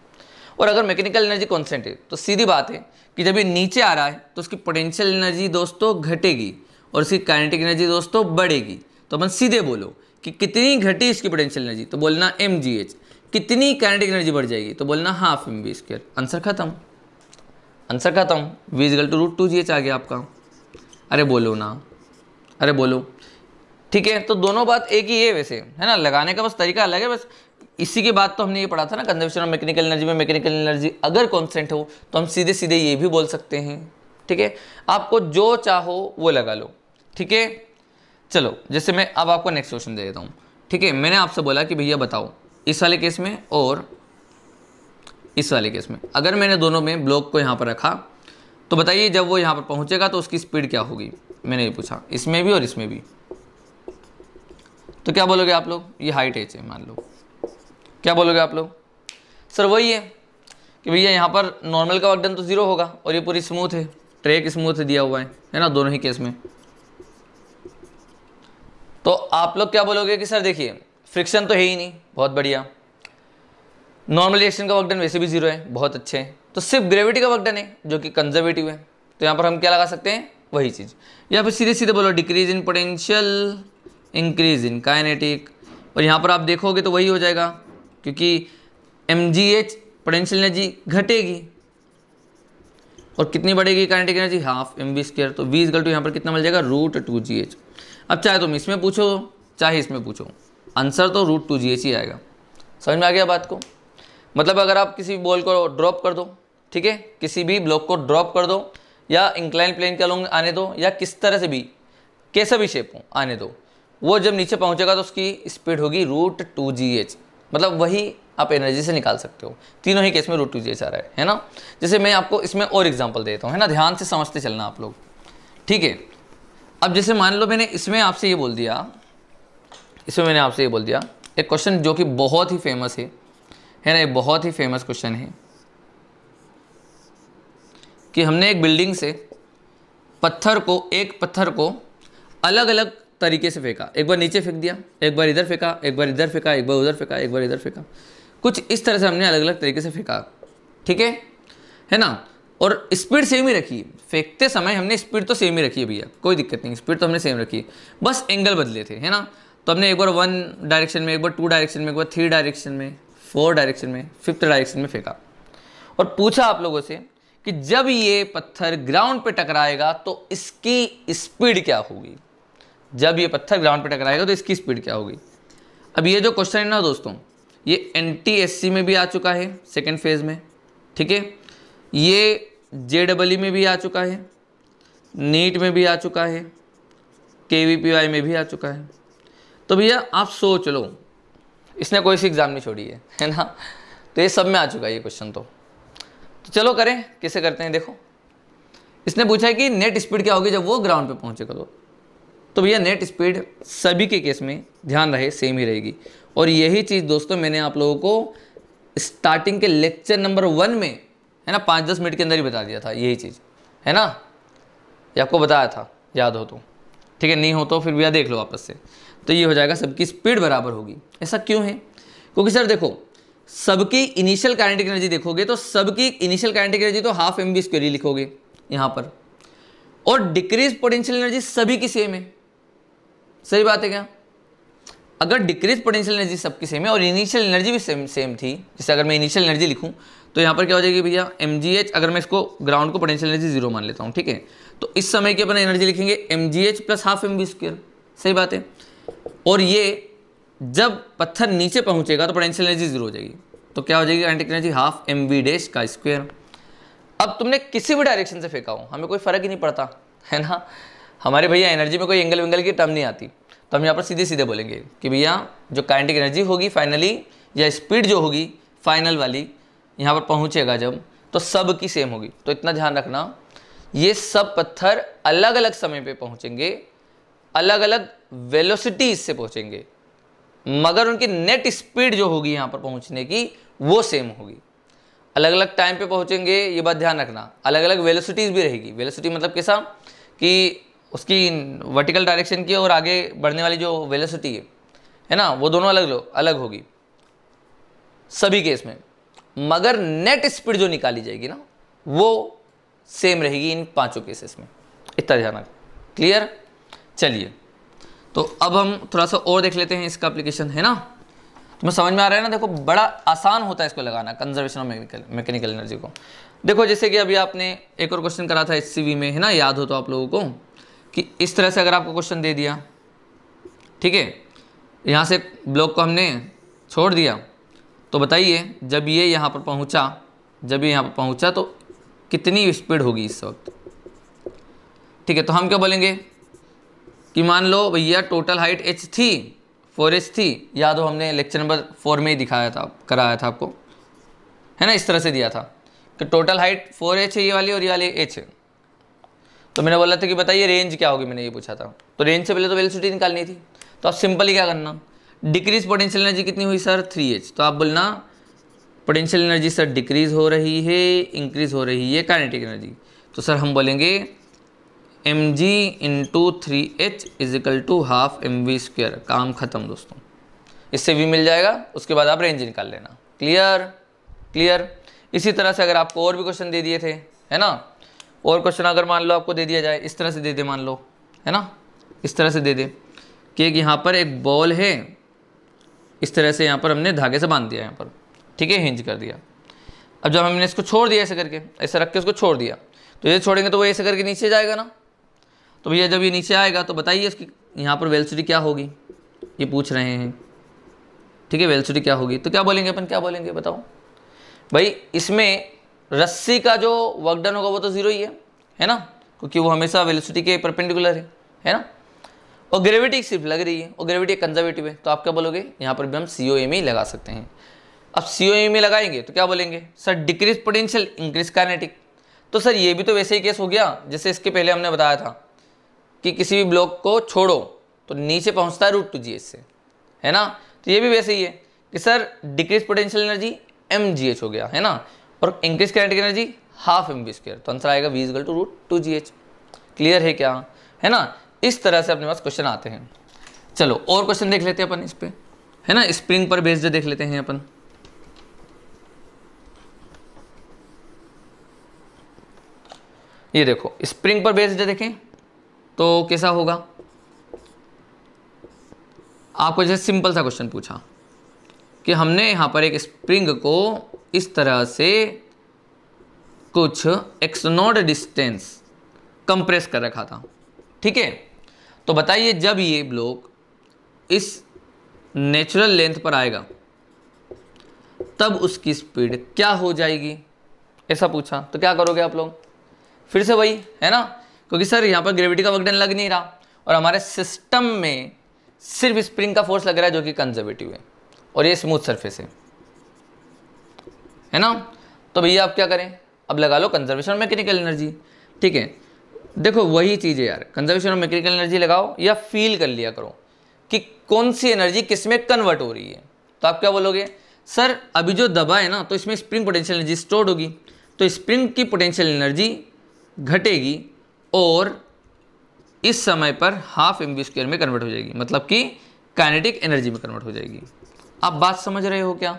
और अगर मैकेनिकल एनर्जी कॉन्स्टेंट है तो सीधी बात है कि जब ये नीचे आ रहा है तो उसकी पोटेंशियल एनर्जी दोस्तों घटेगी और उसकी काइनेटिक एनर्जी दोस्तों बढ़ेगी तो अपन सीधे बोलो कि कितनी घटी इसकी पोटेंशियल एनर्जी तो बोलना एम कितनी काइनेटिक एनर्जी बढ़ जाएगी तो बोलना half m v square answer खत्म आंसर हूँ v is equal to root two g h आ गया आपका अरे बोलो ना अरे बोलो ठीक है तो दोनों बात एक ही है वैसे है ना लगाने का बस तरीका अलग है बस इसी के बाद तो हमने ये पढ़ा था ना कंजर्वेशन ऑफ मैकेनिकल एनर्जी में मैकेनिकल एनर्जी अगर कॉन्सेंट हो तो हम सीधे सीधे ये भी बोल सकते हैं ठीक है आपको जो चाहो वो लगा लो ठीक है चलो जैसे मैं अब आपको नेक्स्ट क्वेश्चन दे देता हूँ ठीक है मैंने आपसे बोला कि भैया बताओ इस वाले केस में और इस वाले केस में अगर मैंने दोनों में ब्लॉक को यहाँ पर रखा तो बताइए जब वो यहाँ पर पहुँचेगा तो उसकी स्पीड क्या होगी मैंने ये पूछा इसमें भी और इसमें भी तो क्या बोलोगे आप लोग ये हाइट एच है मान लो क्या बोलोगे आप लोग सर वही है कि भैया यहाँ पर नॉर्मल का वर्कडन तो ज़ीरो होगा और ये पूरी स्मूथ है ट्रैक स्मूथ दिया हुआ है है ना दोनों ही केस में तो आप लोग क्या बोलोगे कि सर देखिए फ्रिक्शन तो है ही नहीं बहुत बढ़िया नॉर्मल रिएक्शन का वर्कडन वैसे भी जीरो है बहुत अच्छे हैं तो सिर्फ ग्रेविटी का वर्कडन है जो कि कंजर्वेटिव है तो यहाँ पर हम क्या लगा सकते हैं वही चीज़ या फिर सीधे सीधे बोलो decrease in potential increase in kinetic और यहाँ पर आप देखोगे तो वही हो जाएगा क्योंकि एम जी एच पोटेंशियल एनर्जी घटेगी और कितनी बढ़ेगी kinetic energy half m v square तो वी इजगल टू यहाँ पर कितना मिल जाएगा रूट टू जी एच अब चाहे तुम इसमें पूछो चाहे इसमें पूछो आंसर तो रूट टू जी एच ही आएगा समझ में आ गया बात को मतलब अगर आप किसी भी बॉल को ड्रॉप कर दो ठीक है किसी भी ब्लॉक को ड्रॉप कर दो या इंक्लाइन प्लेन के अलोंग आने दो या किस तरह से भी कैसा भी शेप हो आने दो वो जब नीचे पहुंचेगा तो उसकी स्पीड होगी रूट टू जी एच मतलब वही आप एनर्जी से निकाल सकते हो तीनों ही केस में रूट टू जी एच आ रहा है है ना जैसे मैं आपको इसमें और एग्जांपल देता हूँ है ना ध्यान से समझते चलना आप लोग ठीक है अब जैसे मान लो मैंने इसमें आपसे ये बोल दिया इसमें मैंने आपसे ये बोल दिया एक क्वेश्चन जो कि बहुत ही फेमस है है ना ये बहुत ही फेमस क्वेश्चन है कि हमने एक बिल्डिंग से पत्थर को एक पत्थर को अलग अलग तरीके से फेंका एक बार नीचे फेंक दिया एक बार इधर फेंका एक बार इधर फेंका एक बार उधर फेंका एक बार इधर फेंका कुछ इस तरह से हमने अलग अलग तरीके से फेंका ठीक है है ना और स्पीड सेम ही रखी फेंकते समय हमने स्पीड तो सेम ही रखी है भैया कोई दिक्कत नहीं स्पीड तो हमने सेम रखी बस एंगल बदले थे है ना तो हमने एक बार वन डायरेक्शन में एक बार टू डायरेक्शन में एक बार थ्री डायरेक्शन में फोर डायरेक्शन में फिफ्थ डायरेक्शन में फेंका और पूछा आप लोगों से कि जब ये पत्थर ग्राउंड पे टकराएगा तो इसकी स्पीड क्या होगी जब ये पत्थर ग्राउंड पे टकराएगा तो इसकी स्पीड क्या होगी अब ये जो क्वेश्चन है ना दोस्तों ये एन में भी आ चुका है सेकेंड फेज में ठीक है ये जे डबल में भी आ चुका है नीट में भी आ चुका है के में भी आ चुका है तो भैया आप सोच लो इसने कोई सी एग्ज़ाम नहीं छोड़ी है है ना तो ये सब में आ चुका है ये क्वेश्चन तो तो चलो करें कैसे करते हैं देखो इसने पूछा है कि नेट स्पीड क्या होगी जब वो ग्राउंड पे पहुंचेगा तो तो भैया नेट स्पीड सभी के केस में ध्यान रहे सेम ही रहेगी और यही चीज़ दोस्तों मैंने आप लोगों को स्टार्टिंग के लेक्चर नंबर वन में है ना पाँच दस मिनट के अंदर ही बता दिया था यही चीज़ है ना ये आपको बताया था याद हो तो ठीक है नहीं हो तो फिर भैया देख लो वापस से तो ये हो जाएगा सबकी स्पीड बराबर होगी ऐसा क्यों है क्योंकि सर देखो सबकी इनिशियल काइनेटिक एनर्जी देखोगे तो सबकी इनिशियल काइनेटिक एनर्जी तो हाफ एम बी स्क्वेयर ही लिखोगे यहां पर और डिक्रीज पोटेंशियल एनर्जी सभी की सेम है सही बात है क्या अगर डिक्रीज पोटेंशियल एनर्जी सबकी सेम है और इनिशियल एनर्जी भी सेम सेम थी जैसे अगर मैं इनिशियल एनर्जी लिखूं तो यहां पर क्या हो जाएगी भैया एम जी एच अगर मैं इसको ग्राउंड को पोटेंशियल एनर्जी जीरो मान लेता हूं ठीक है तो इस समय की अपन एनर्जी लिखेंगे एम जी h plus half m v square सही बात है और ये जब पत्थर नीचे पहुंचेगा तो पोटेंशियल एनर्जी जीरो हो जाएगी तो क्या हो जाएगी kinetic energy half m v डे का स्क्वायर अब तुमने किसी भी डायरेक्शन से फेंका हो हमें कोई फ़र्क ही नहीं पड़ता है ना हमारे भैया एनर्जी में कोई एंगल वेंगल की टर्म नहीं आती तो हम यहाँ पर सीधे सीधे बोलेंगे कि भैया जो काइनेटिक एनर्जी होगी फाइनली या स्पीड जो होगी फाइनल वाली यहाँ पर पहुँचेगा जब तो सब की सेम होगी तो इतना ध्यान रखना ये सब पत्थर अलग अलग समय पे पहुँचेंगे अलग अलग वेलोसिटी इससे पहुंचेंगे मगर उनकी नेट स्पीड जो होगी यहां पर पहुंचने की वो सेम होगी अलग अलग टाइम पे पहुंचेंगे ये बात ध्यान रखना अलग अलग वेलोसिटीज़ भी रहेगी वेलोसिटी मतलब कैसा कि उसकी वर्टिकल डायरेक्शन की और आगे बढ़ने वाली जो वेलोसिटी है है ना वो दोनों अलग अलग होगी सभी केस में मगर नेट स्पीड जो निकाली जाएगी ना वो सेम रहेगी इन पांचों केसेस में इतना ध्यान रखना क्लियर चलिए तो अब हम थोड़ा सा और देख लेते हैं इसका एप्लीकेशन है ना तुम्हें समझ में आ रहा है ना देखो बड़ा आसान होता है इसको लगाना conservation of mechanical mechanical energy को देखो जैसे कि अभी आपने एक और क्वेश्चन करा था वी में है ना याद हो तो आप लोगों को कि इस तरह से अगर आपको क्वेश्चन दे दिया ठीक है यहाँ से ब्लॉक को हमने छोड़ दिया तो बताइए जब ये यहाँ पर पहुँचा जब ये यहाँ पर पहुँचा तो कितनी स्पीड होगी इस वक्त ठीक है तो हम क्या बोलेंगे कि मान लो भैया टोटल हाइट एच थी फोर एच थी याद हो हमने लेक्चर नंबर फोर में ही दिखाया था कराया था आपको है ना इस तरह से दिया था कि टोटल हाइट फोर एच है ये वाली और ये वाली एच है तो मैंने बोला था कि बताइए रेंज क्या होगी मैंने ये पूछा था तो रेंज से पहले तो वेलोसिटी निकालनी थी तो आप सिंपली क्या करना डिक्रीज पोटेंशियल एनर्जी कितनी हुई सर थ्री एच तो आप बोलना पोटेंशियल एनर्जी सर डिक्रीज हो रही है इंक्रीज हो रही है काइनेटिक एनर्जी तो सर हम बोलेंगे m g into three h is equal to half m v square काम ख़त्म दोस्तों इससे भी मिल जाएगा उसके बाद आप रेंज निकाल लेना क्लियर क्लियर इसी तरह से अगर आपको और भी क्वेश्चन दे दिए थे है ना और क्वेश्चन अगर मान लो आपको दे दिया जाए इस तरह से दे दे मान लो है ना इस तरह से दे दे कि यहाँ पर एक बॉल है इस तरह से यहाँ पर हमने धागे से बांध दिया यहाँ पर ठीक है हिंज कर दिया अब जब हमने इसको छोड़ दिया ऐसे करके ऐसे रख के उसको छोड़ दिया तो ये छोड़ेंगे तो वो ऐसे करके नीचे जाएगा ना तो भैया जब ये नीचे आएगा तो बताइए इसकी यहाँ पर वेलसिटी क्या होगी ये पूछ रहे हैं ठीक है वेलसिटी क्या होगी तो क्या बोलेंगे अपन क्या बोलेंगे बताओ भाई इसमें रस्सी का जो वर्कडन होगा वो तो ज़ीरो ही है है ना क्योंकि वो हमेशा वेलसिटी के परपेंडिकुलर है है ना और ग्रेविटी सिर्फ लग रही है और ग्रेविटी कंजर्वेटिव है तो आप क्या बोलोगे यहाँ पर भी हम सी ओ एम ही लगा सकते हैं अब सी ओ एम ही लगाएंगे तो क्या बोलेंगे sir decrease potential increase kinetic तो सर ये भी तो वैसे ही केस हो गया जैसे इसके पहले हमने बताया था कि किसी भी ब्लॉक को छोड़ो तो नीचे पहुंचता है रूट टू जी से है ना तो ये भी वैसे ही है कि sir decrease potential energy m हो गया है ना और increase kinetic energy half m v square तो आंसर आएगा v is equal to root two g clear है क्या है ना इस तरह से अपने पास क्वेश्चन आते हैं चलो और क्वेश्चन देख लेते हैं अपन इस पर है ना स्प्रिंग पर बेस्ड देख लेते हैं अपन ये देखो स्प्रिंग पर बेस्ड देखें तो कैसा होगा आपको जैसे सिंपल सा क्वेश्चन पूछा कि हमने यहां पर एक स्प्रिंग को इस तरह से कुछ एक्सनोड डिस्टेंस कंप्रेस कर रखा था ठीक है तो बताइए जब ये ब्लॉक इस नेचुरल लेंथ पर आएगा तब उसकी स्पीड क्या हो जाएगी ऐसा पूछा तो क्या करोगे आप लोग फिर से वही है ना क्योंकि सर यहाँ पर ग्रेविटी का वर्कडन लग नहीं रहा और हमारे सिस्टम में सिर्फ स्प्रिंग का फोर्स लग रहा है जो कि कंजर्वेटिव है और ये स्मूथ सरफेस है है ना तो भैया आप क्या करें अब लगा लो कंजर्वेशन और मैकेनिकल एनर्जी ठीक है देखो वही चीज़ है यार कंजर्वेशन और मैकेनिकल एनर्जी लगाओ या फील कर लिया करो कि कौन सी एनर्जी किस में कन्वर्ट हो रही है तो आप क्या बोलोगे सर अभी जो दबा है ना तो इसमें स्प्रिंग पोटेंशियल एनर्जी स्टोर्ड होगी तो स्प्रिंग की पोटेंशियल एनर्जी घटेगी और इस समय पर हाफ एम स्क्वायर में कन्वर्ट हो जाएगी मतलब कि काइनेटिक एनर्जी में कन्वर्ट हो जाएगी आप बात समझ रहे हो क्या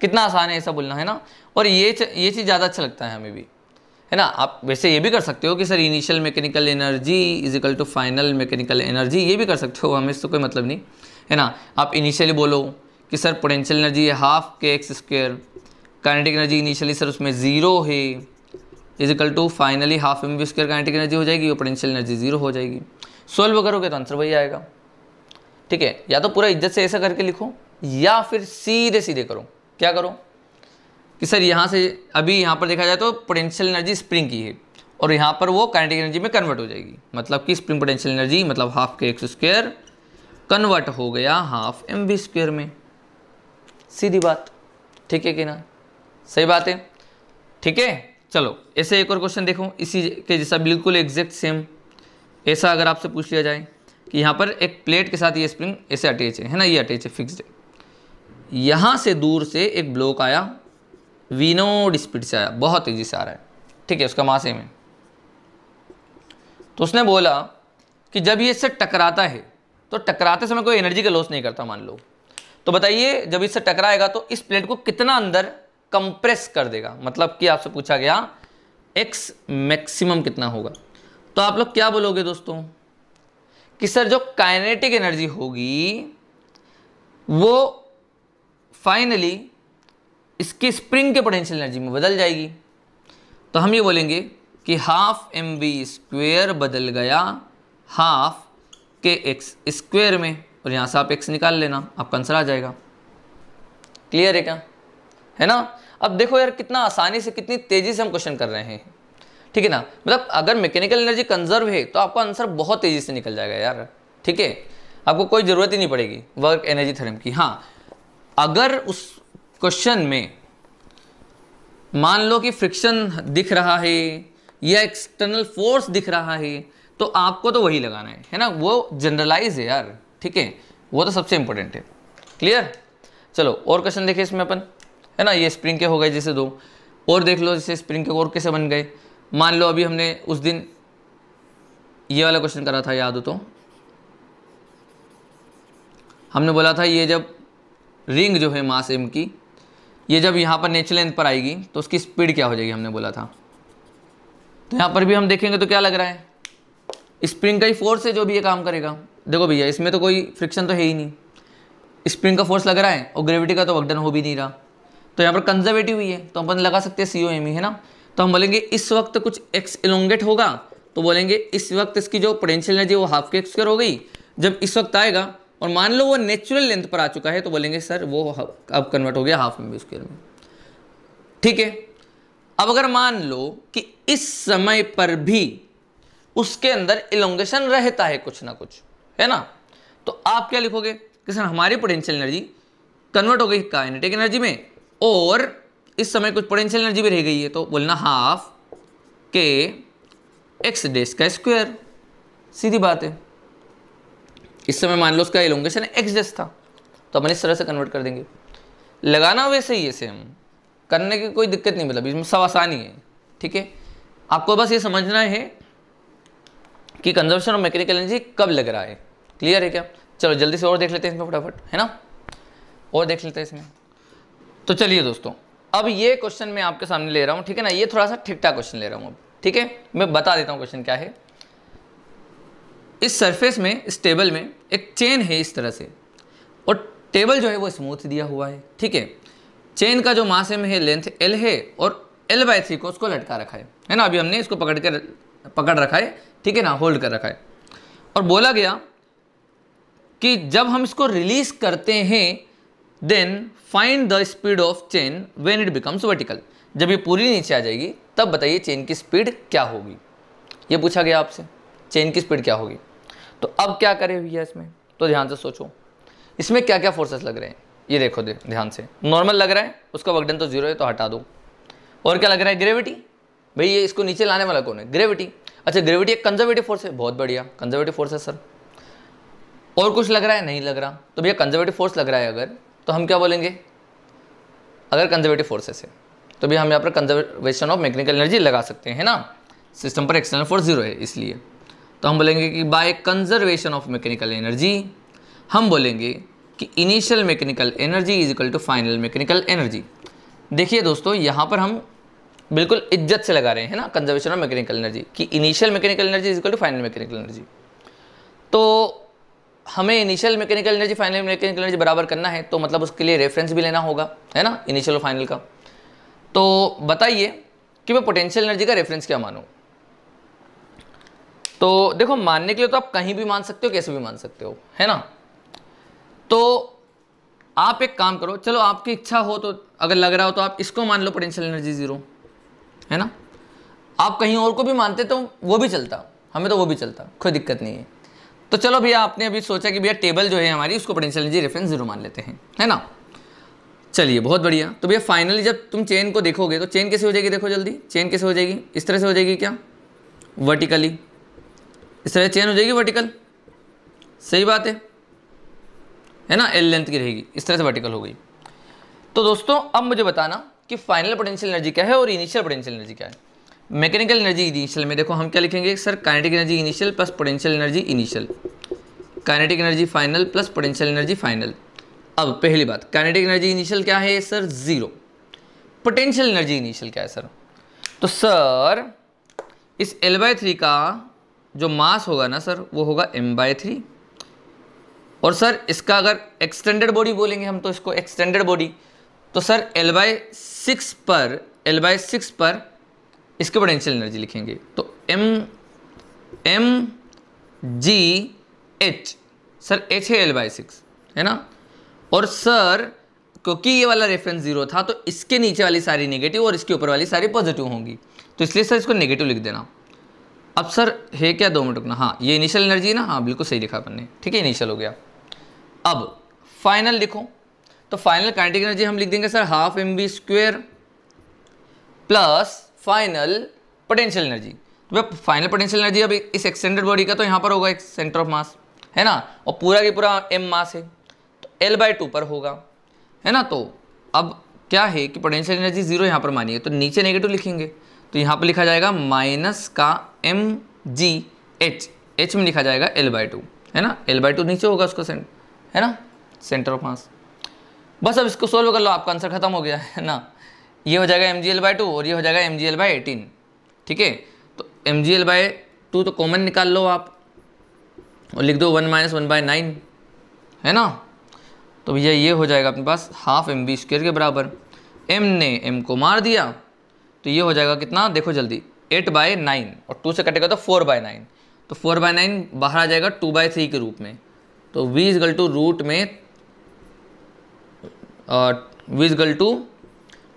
कितना आसान है ऐसा बोलना है ना और ये ये चीज़ ज़्यादा अच्छा लगता है हमें भी है ना आप वैसे ये भी कर सकते हो कि sir initial mechanical energy is equal to final mechanical energy ये भी कर सकते हो हमें इससे कोई मतलब नहीं है ना आप इनिशियली बोलो कि सर पोटेंशियल एनर्जी है हाफ के x square kinetic energy initially sir उसमें ज़ीरो है is equal to finally half m v square kinetic energy हो जाएगी और पोटेंशियल एनर्जी जीरो हो जाएगी सोल्व करोगे तो आंसर वही आएगा ठीक है या तो पूरा इज्जत से ऐसा करके लिखो या फिर सीधे सीधे करो क्या करो कि सर यहाँ से अभी यहाँ पर देखा जाए तो पोटेंशियल एनर्जी स्प्रिंग की है और यहाँ पर वो काइनेटिक एनर्जी में कन्वर्ट हो जाएगी मतलब कि स्प्रिंग पोटेंशियल एनर्जी मतलब हाफ के एक्स स्क्वेयर कन्वर्ट हो गया हाफ एम बी स्क्वेयर में सीधी बात ठीक है कि ना सही बात है ठीक है चलो ऐसे एक और क्वेश्चन देखो इसी के जैसा बिल्कुल एग्जैक्ट सेम ऐसा अगर आपसे पूछ लिया जाए कि यहाँ पर एक प्लेट के साथ ये स्प्रिंग ऐसे अटैच है है ना ये अटैच है फिक्स्ड है यहाँ से दूर से एक ब्लॉक आया विनोड स्पीड से आया बहुत तेज़ी से आ रहा है ठीक है उसका मासे में तो उसने बोला कि जब ये इससे टकराता है तो टकराते समय कोई एनर्जी का लॉस नहीं करता मान लो तो बताइए जब इससे टकराएगा तो इस प्लेट को कितना अंदर कंप्रेस कर देगा मतलब कि आपसे पूछा गया एक्स मैक्सिमम कितना होगा तो आप लोग क्या बोलोगे दोस्तों कि सर जो काइनेटिक एनर्जी होगी वो फाइनली इसकी स्प्रिंग के पोटेंशियल एनर्जी में बदल जाएगी तो हम ये बोलेंगे कि हाफ एम वी स्क्वेयर बदल गया हाफ के एक्स स्क्वेयर में और यहां से आप एक्स निकाल लेना आपका आंसर आ जाएगा क्लियर है क्या है ना अब देखो यार कितना आसानी से कितनी तेज़ी से हम क्वेश्चन कर रहे हैं ठीक है ना मतलब अगर मैकेनिकल एनर्जी कंजर्व है तो आपका आंसर बहुत तेज़ी से निकल जाएगा यार ठीक है आपको कोई ज़रूरत ही नहीं पड़ेगी वर्क एनर्जी थर्म की हाँ अगर उस क्वेश्चन में मान लो कि फ्रिक्शन दिख रहा है या एक्सटर्नल फोर्स दिख रहा है तो आपको तो वही लगाना है है ना वो जनरलाइज है यार ठीक है वो तो सबसे इंपॉर्टेंट है क्लियर चलो और क्वेश्चन देखिए इसमें अपन है ना ये स्प्रिंग के हो गए जैसे दो और देख लो जैसे स्प्रिंग के और कैसे बन गए मान लो अभी हमने उस दिन ये वाला क्वेश्चन करा था याद हो तो हमने बोला था ये जब रिंग जो है मास एम की ये जब यहाँ पर नेचुरल लेंथ पर आएगी तो उसकी स्पीड क्या हो जाएगी हमने बोला था तो यहाँ पर भी हम देखेंगे तो क्या लग रहा है स्प्रिंग का ही फोर्स है जो भी ये काम करेगा देखो भैया इसमें तो कोई फ्रिक्शन तो है ही नहीं स्प्रिंग का फोर्स लग रहा है और ग्रेविटी का तो वर्कडन हो भी नहीं रहा तो यहाँ पर कंजर्वेटिव ही है तो अपन लगा सकते हैं सी ओ एम ई है ना तो हम बोलेंगे इस वक्त कुछ एक्स एलोंगेट होगा तो बोलेंगे इस वक्त इसकी जो पोटेंशियल एनर्जी वो हाफ के स्क्वायर हो गई जब इस वक्त आएगा और मान लो वो नेचुरल लेंथ पर आ चुका है तो बोलेंगे सर वो अब कन्वर्ट हो गया हाफ एम बी स्क्वायर में ठीक है अब अगर मान लो कि इस समय पर भी उसके अंदर इलोंगेशन रहता है कुछ ना कुछ है ना तो आप क्या लिखोगे कि सर हमारी पोटेंशियल एनर्जी कन्वर्ट हो गई काइनेटिक एनर्जी में और इस समय कुछ पोटेंशियल एनर्जी भी रह गई है तो बोलना हाफ के एक्स डेस का स्क्वायर सीधी बात है इस समय मान लो उसका एलोंगेशन एक्स डेस था तो अपन इस तरह से कन्वर्ट कर देंगे लगाना वैसे ही है सेम करने की कोई दिक्कत नहीं मतलब इसमें सब आसानी है ठीक है आपको बस ये समझना है कि कंजर्वेशन ऑफ मैकेनिकल एनर्जी कब लग रहा है क्लियर है क्या चलो जल्दी से और देख लेते हैं इसमें फटाफट है ना और देख लेते हैं इसमें तो चलिए दोस्तों अब ये क्वेश्चन मैं आपके सामने ले रहा हूँ ठीक है ना ये थोड़ा सा ठीक ठाक क्वेश्चन ले रहा हूँ अब ठीक है मैं बता देता हूँ क्वेश्चन क्या है इस सरफेस में इस टेबल में एक चेन है इस तरह से और टेबल जो है वो स्मूथ दिया हुआ है ठीक है चेन का जो मास में है लेंथ एल है और एल बाय थ्री को उसको लटका रखा है है ना अभी हमने इसको पकड़ कर पकड़ रखा है ठीक है ना होल्ड कर रखा है और बोला गया कि जब हम इसको रिलीज़ करते हैं then find the speed of chain when it becomes vertical जब ये पूरी नीचे आ जाएगी तब बताइए चेन की स्पीड क्या होगी ये पूछा गया आपसे चेन की स्पीड क्या होगी तो अब क्या करें भैया इसमें तो ध्यान से सोचो इसमें क्या क्या फोर्सेस लग रहे हैं ये देखो दे ध्यान से नॉर्मल लग रहा है उसका वर्कडन तो जीरो है तो हटा दो और क्या लग रहा है ग्रेविटी भाई ये इसको नीचे लाने वाला कौन है ग्रेविटी अच्छा ग्रेविटी एक कंजर्वेटिव फोर्स है बहुत बढ़िया कंजर्वेटिव फोर्स है सर और कुछ लग रहा है नहीं लग रहा तो भैया कंजर्वेटिव फोर्स लग रहा है अगर तो हम क्या बोलेंगे अगर कंजर्वेटिव फोर्सेस है तो भी हम यहाँ पर कंजर्वेशन ऑफ मैकेनिकल एनर्जी लगा सकते हैं ना सिस्टम पर एक्सटर्नल फोर्स जीरो है इसलिए तो हम बोलेंगे कि by conservation of mechanical energy हम बोलेंगे कि initial mechanical energy is equal to final mechanical energy देखिए दोस्तों यहाँ पर हम बिल्कुल इज्जत से लगा रहे हैं ना कंजर्वेशन ऑफ मैकेनिकल एनर्जी कि initial mechanical energy is equal to final mechanical energy तो हमें initial mechanical energy final mechanical energy बराबर करना है तो मतलब उसके लिए रेफरेंस भी लेना होगा है ना इनिशियल और फाइनल का तो बताइए कि मैं पोटेंशियल एनर्जी का रेफरेंस क्या मानूँ तो देखो मानने के लिए तो आप कहीं भी मान सकते हो कैसे भी मान सकते हो है ना तो आप एक काम करो चलो आपकी इच्छा हो तो अगर लग रहा हो तो आप इसको मान लो पोटेंशियल एनर्जी ज़ीरो है ना आप कहीं और को भी मानते तो वो भी चलता हमें तो वो भी चलता कोई दिक्कत नहीं है तो चलो भैया आपने अभी सोचा कि भैया टेबल जो है हमारी उसको पोटेंशियल एनर्जी रेफरेंस जीरो मान लेते हैं है ना चलिए बहुत बढ़िया तो भैया फाइनली जब तुम चेन को देखोगे तो चेन कैसे हो जाएगी देखो जल्दी चेन कैसे हो जाएगी इस तरह से हो जाएगी क्या वर्टिकली इस तरह चेन हो जाएगी वर्टिकल सही बात है है ना एल लेंथ की रहेगी इस तरह से वर्टिकल हो गई तो दोस्तों अब मुझे बताना कि फाइनल पोटेंशियल एनर्जी क्या है और इनिशियल पोटेंशियल एनर्जी क्या है मैकेनिकल एनर्जी इनिशियल में देखो हम क्या लिखेंगे sir kinetic energy initial plus potential energy initial kinetic energy final plus potential energy final अब पहली बात काइनेटिक एनर्जी इनिशियल क्या है sir zero potential energy initial क्या है सर तो सर इस एल बाय थ्री का जो मास होगा ना सर वो होगा एम बाय थ्री और सर इसका अगर एक्सटेंडेड बॉडी बोलेंगे हम तो इसको एक्सटेंडेड बॉडी तो सर एल बाई सिक्स पर एल बाय सिक्स पर इसके पोटेंशियल एनर्जी लिखेंगे तो एम एम जी एच सर एच है एल बाई सिक्स है ना और सर क्योंकि ये वाला रेफरेंस जीरो था तो इसके नीचे वाली सारी नेगेटिव और इसके ऊपर वाली सारी पॉजिटिव होंगी तो इसलिए सर इसको नेगेटिव लिख देना अब सर है क्या दो मिनट रुकना हाँ ये इनिशियल एनर्जी ना हाँ बिल्कुल सही लिखा अपन ने ठीक है इनिशियल हो गया अब फाइनल लिखो तो फाइनल काइनेटिक एनर्जी हम लिख देंगे sir half m v square plus final potential energy तो भाई फाइनल पोटेंशियल एनर्जी अब इस एक्सटेंडेड बॉडी का तो यहाँ पर होगा एक सेंटर ऑफ मास है ना और पूरा के पूरा एम मास है तो एल बाई टू पर होगा है ना तो अब क्या है कि पोटेंशियल एनर्जी जीरो यहाँ पर मानिए तो नीचे नेगेटिव लिखेंगे तो यहाँ पर लिखा जाएगा माइनस का एम जी एच एच में लिखा जाएगा एल बाई टू है ना एल बाई टू नीचे होगा उसको सेंटर है ना सेंटर ऑफ मास बस अब इसको सोल्व कर लो आपका आंसर खत्म हो गया है ना ये हो जाएगा M G L by two और ये हो जाएगा M G L by eighteen ठीक है तो m G L by two तो कॉमन निकाल लो आप और लिख दो one minus one by nine है ना तो भैया ये हो जाएगा अपने पास हाफ एम बी स्क्र के बराबर एम ने एम को मार दिया तो ये हो जाएगा कितना देखो जल्दी एट बाय नाइन और टू से कटेगा तो फोर बाय नाइन तो फोर बाय नाइन बाहर आ जाएगा टू बाय थ्री के रूप में तो वीज गल टू रूट में v equal to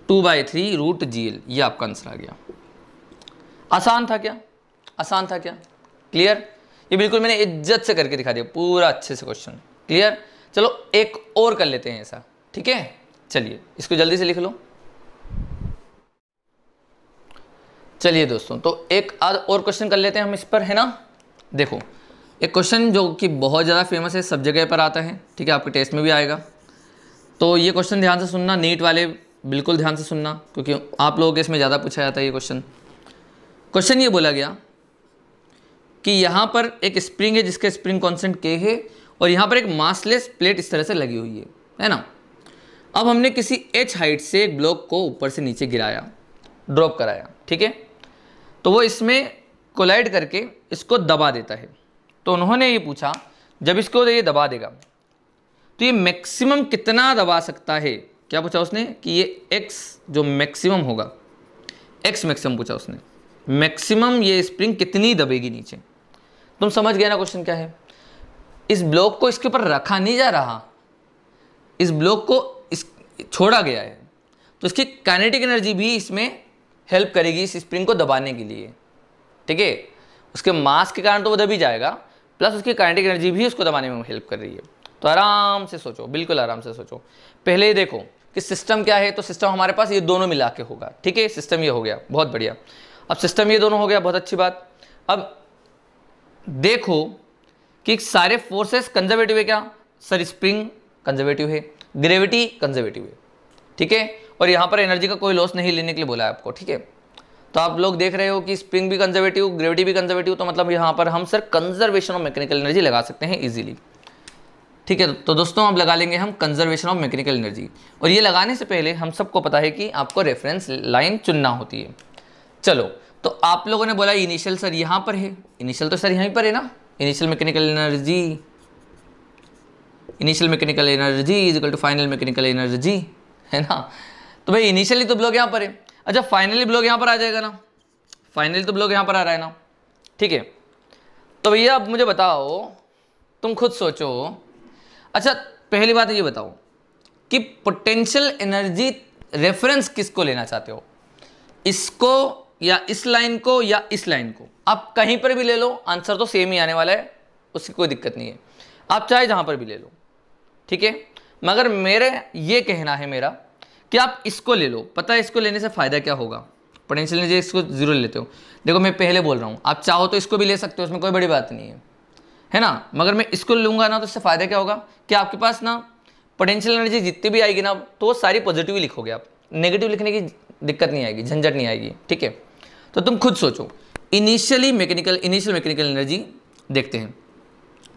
two by three root g l ये आपका आंसर आ गया आसान था क्या आसान था क्या क्लियर ये बिल्कुल मैंने इज्जत से करके दिखा दिया पूरा अच्छे से क्वेश्चन क्लियर चलो एक और कर लेते हैं ऐसा ठीक है चलिए इसको जल्दी से लिख लो चलिए दोस्तों तो एक आध और क्वेश्चन कर लेते हैं हम इस पर है ना देखो एक क्वेश्चन जो कि बहुत ज़्यादा फेमस है सब जगह पर आता है ठीक है आपके टेस्ट में भी आएगा तो ये क्वेश्चन ध्यान से सुनना नीट वाले बिल्कुल ध्यान से सुनना क्योंकि आप लोगों के इसमें ज़्यादा पूछा जाता है ये क्वेश्चन क्वेश्चन ये बोला गया कि यहाँ पर एक स्प्रिंग है जिसका स्प्रिंग कॉन्सेंट के है और यहाँ पर एक मासलेस प्लेट इस तरह से लगी हुई है है ना अब हमने किसी एच हाइट से एक ब्लॉक को ऊपर से नीचे गिराया ड्रॉप कराया ठीक है तो वो इसमें कोलाइड करके इसको दबा देता है तो उन्होंने ये पूछा जब इसको ये दबा देगा तो ये मैक्सिमम कितना दबा सकता है क्या पूछा उसने कि ये एक्स जो मैक्सिमम होगा एक्स मैक्सिमम पूछा उसने मैक्सिमम ये स्प्रिंग कितनी दबेगी नीचे तुम समझ गए ना क्वेश्चन क्या है इस ब्लॉक को इसके ऊपर रखा नहीं जा रहा इस ब्लॉक को इस छोड़ा गया है तो इसकी काइनेटिक एनर्जी भी इसमें हेल्प करेगी इस स्प्रिंग को दबाने के लिए ठीक है उसके मास के कारण तो वो दबी जाएगा प्लस उसकी काइनेटिक एनर्जी भी उसको दबाने में हेल्प कर रही है तो आराम से सोचो बिल्कुल आराम से सोचो पहले देखो कि सिस्टम क्या है तो सिस्टम हमारे पास ये दोनों मिला के होगा ठीक है सिस्टम ये हो गया बहुत बढ़िया अब सिस्टम ये दोनों हो गया बहुत अच्छी बात अब देखो कि सारे फोर्सेस कंजर्वेटिव है क्या सर स्प्रिंग कंजर्वेटिव है ग्रेविटी कंजर्वेटिव है ठीक है और यहाँ पर एनर्जी का कोई लॉस नहीं लेने के लिए बोला है आपको ठीक है तो आप लोग देख रहे हो कि स्प्रिंग भी कंजर्वेटिव ग्रेविटी भी कंजर्वेटिव तो मतलब यहाँ पर हम sir conservation of mechanical energy लगा सकते हैं इजीली ठीक है तो दोस्तों अब लगा लेंगे हम कंजर्वेशन ऑफ मैकेनिकल एनर्जी और ये लगाने से पहले हम सबको पता है कि आपको रेफरेंस लाइन चुनना होती है चलो तो आप लोगों ने बोला इनिशियल सर यहाँ पर है इनिशियल तो सर यहीं पर है ना initial mechanical energy initial mechanical energy is equal to final mechanical energy है ना तो भाई इनिशियली तो ब्लॉक यहाँ पर है अच्छा फाइनली ब्लॉक यहाँ पर आ जाएगा ना फाइनली तो ब्लॉक यहाँ पर आ रहा है ना ठीक है तो भैया अब मुझे बताओ तुम खुद सोचो अच्छा पहली बात ये बताओ कि पोटेंशियल एनर्जी रेफरेंस किसको लेना चाहते हो इसको या इस लाइन को या इस लाइन को आप कहीं पर भी ले लो आंसर तो सेम ही आने वाला है उसकी कोई दिक्कत नहीं है आप चाहे जहां पर भी ले लो ठीक है मगर मेरे ये कहना है मेरा कि आप इसको ले लो पता है इसको लेने से फ़ायदा क्या होगा पोटेंशियल एनर्जी इसको ज़रूर लेते हो देखो मैं पहले बोल रहा हूँ आप चाहो तो इसको भी ले सकते हो उसमें कोई बड़ी बात नहीं है है ना मगर मैं इसको लूँगा ना तो इससे फ़ायदा क्या होगा कि आपके पास ना पोटेंशियल एनर्जी जितनी भी आएगी ना तो सारी पॉजिटिव लिखोगे आप नेगेटिव लिखने की दिक्कत नहीं आएगी झंझट नहीं आएगी ठीक है तो तुम खुद सोचो initially mechanical initial mechanical energy देखते हैं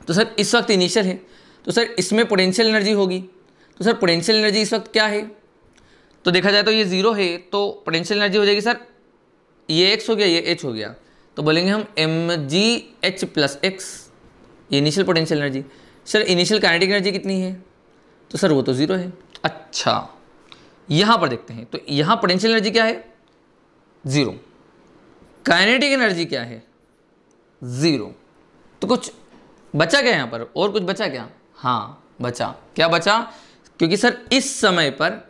तो सर इस वक्त इनिशियल है तो सर इसमें पोटेंशियल एनर्जी होगी तो सर पोटेंशियल एनर्जी इस वक्त क्या है तो देखा जाए तो ये ज़ीरो है तो पोटेंशियल एनर्जी हो जाएगी सर ये एक्स हो गया ये एच हो गया तो बोलेंगे हम एम जी h plus x initial potential energy sir initial kinetic energy कितनी है तो सर वो तो ज़ीरो है अच्छा यहाँ पर देखते हैं तो यहाँ पोटेंशियल एनर्जी क्या है ज़ीरो काइनेटिक एनर्जी क्या है ज़ीरो तो कुछ बचा क्या यहाँ पर और कुछ बचा क्या हाँ बचा क्या बचा क्योंकि सर इस समय पर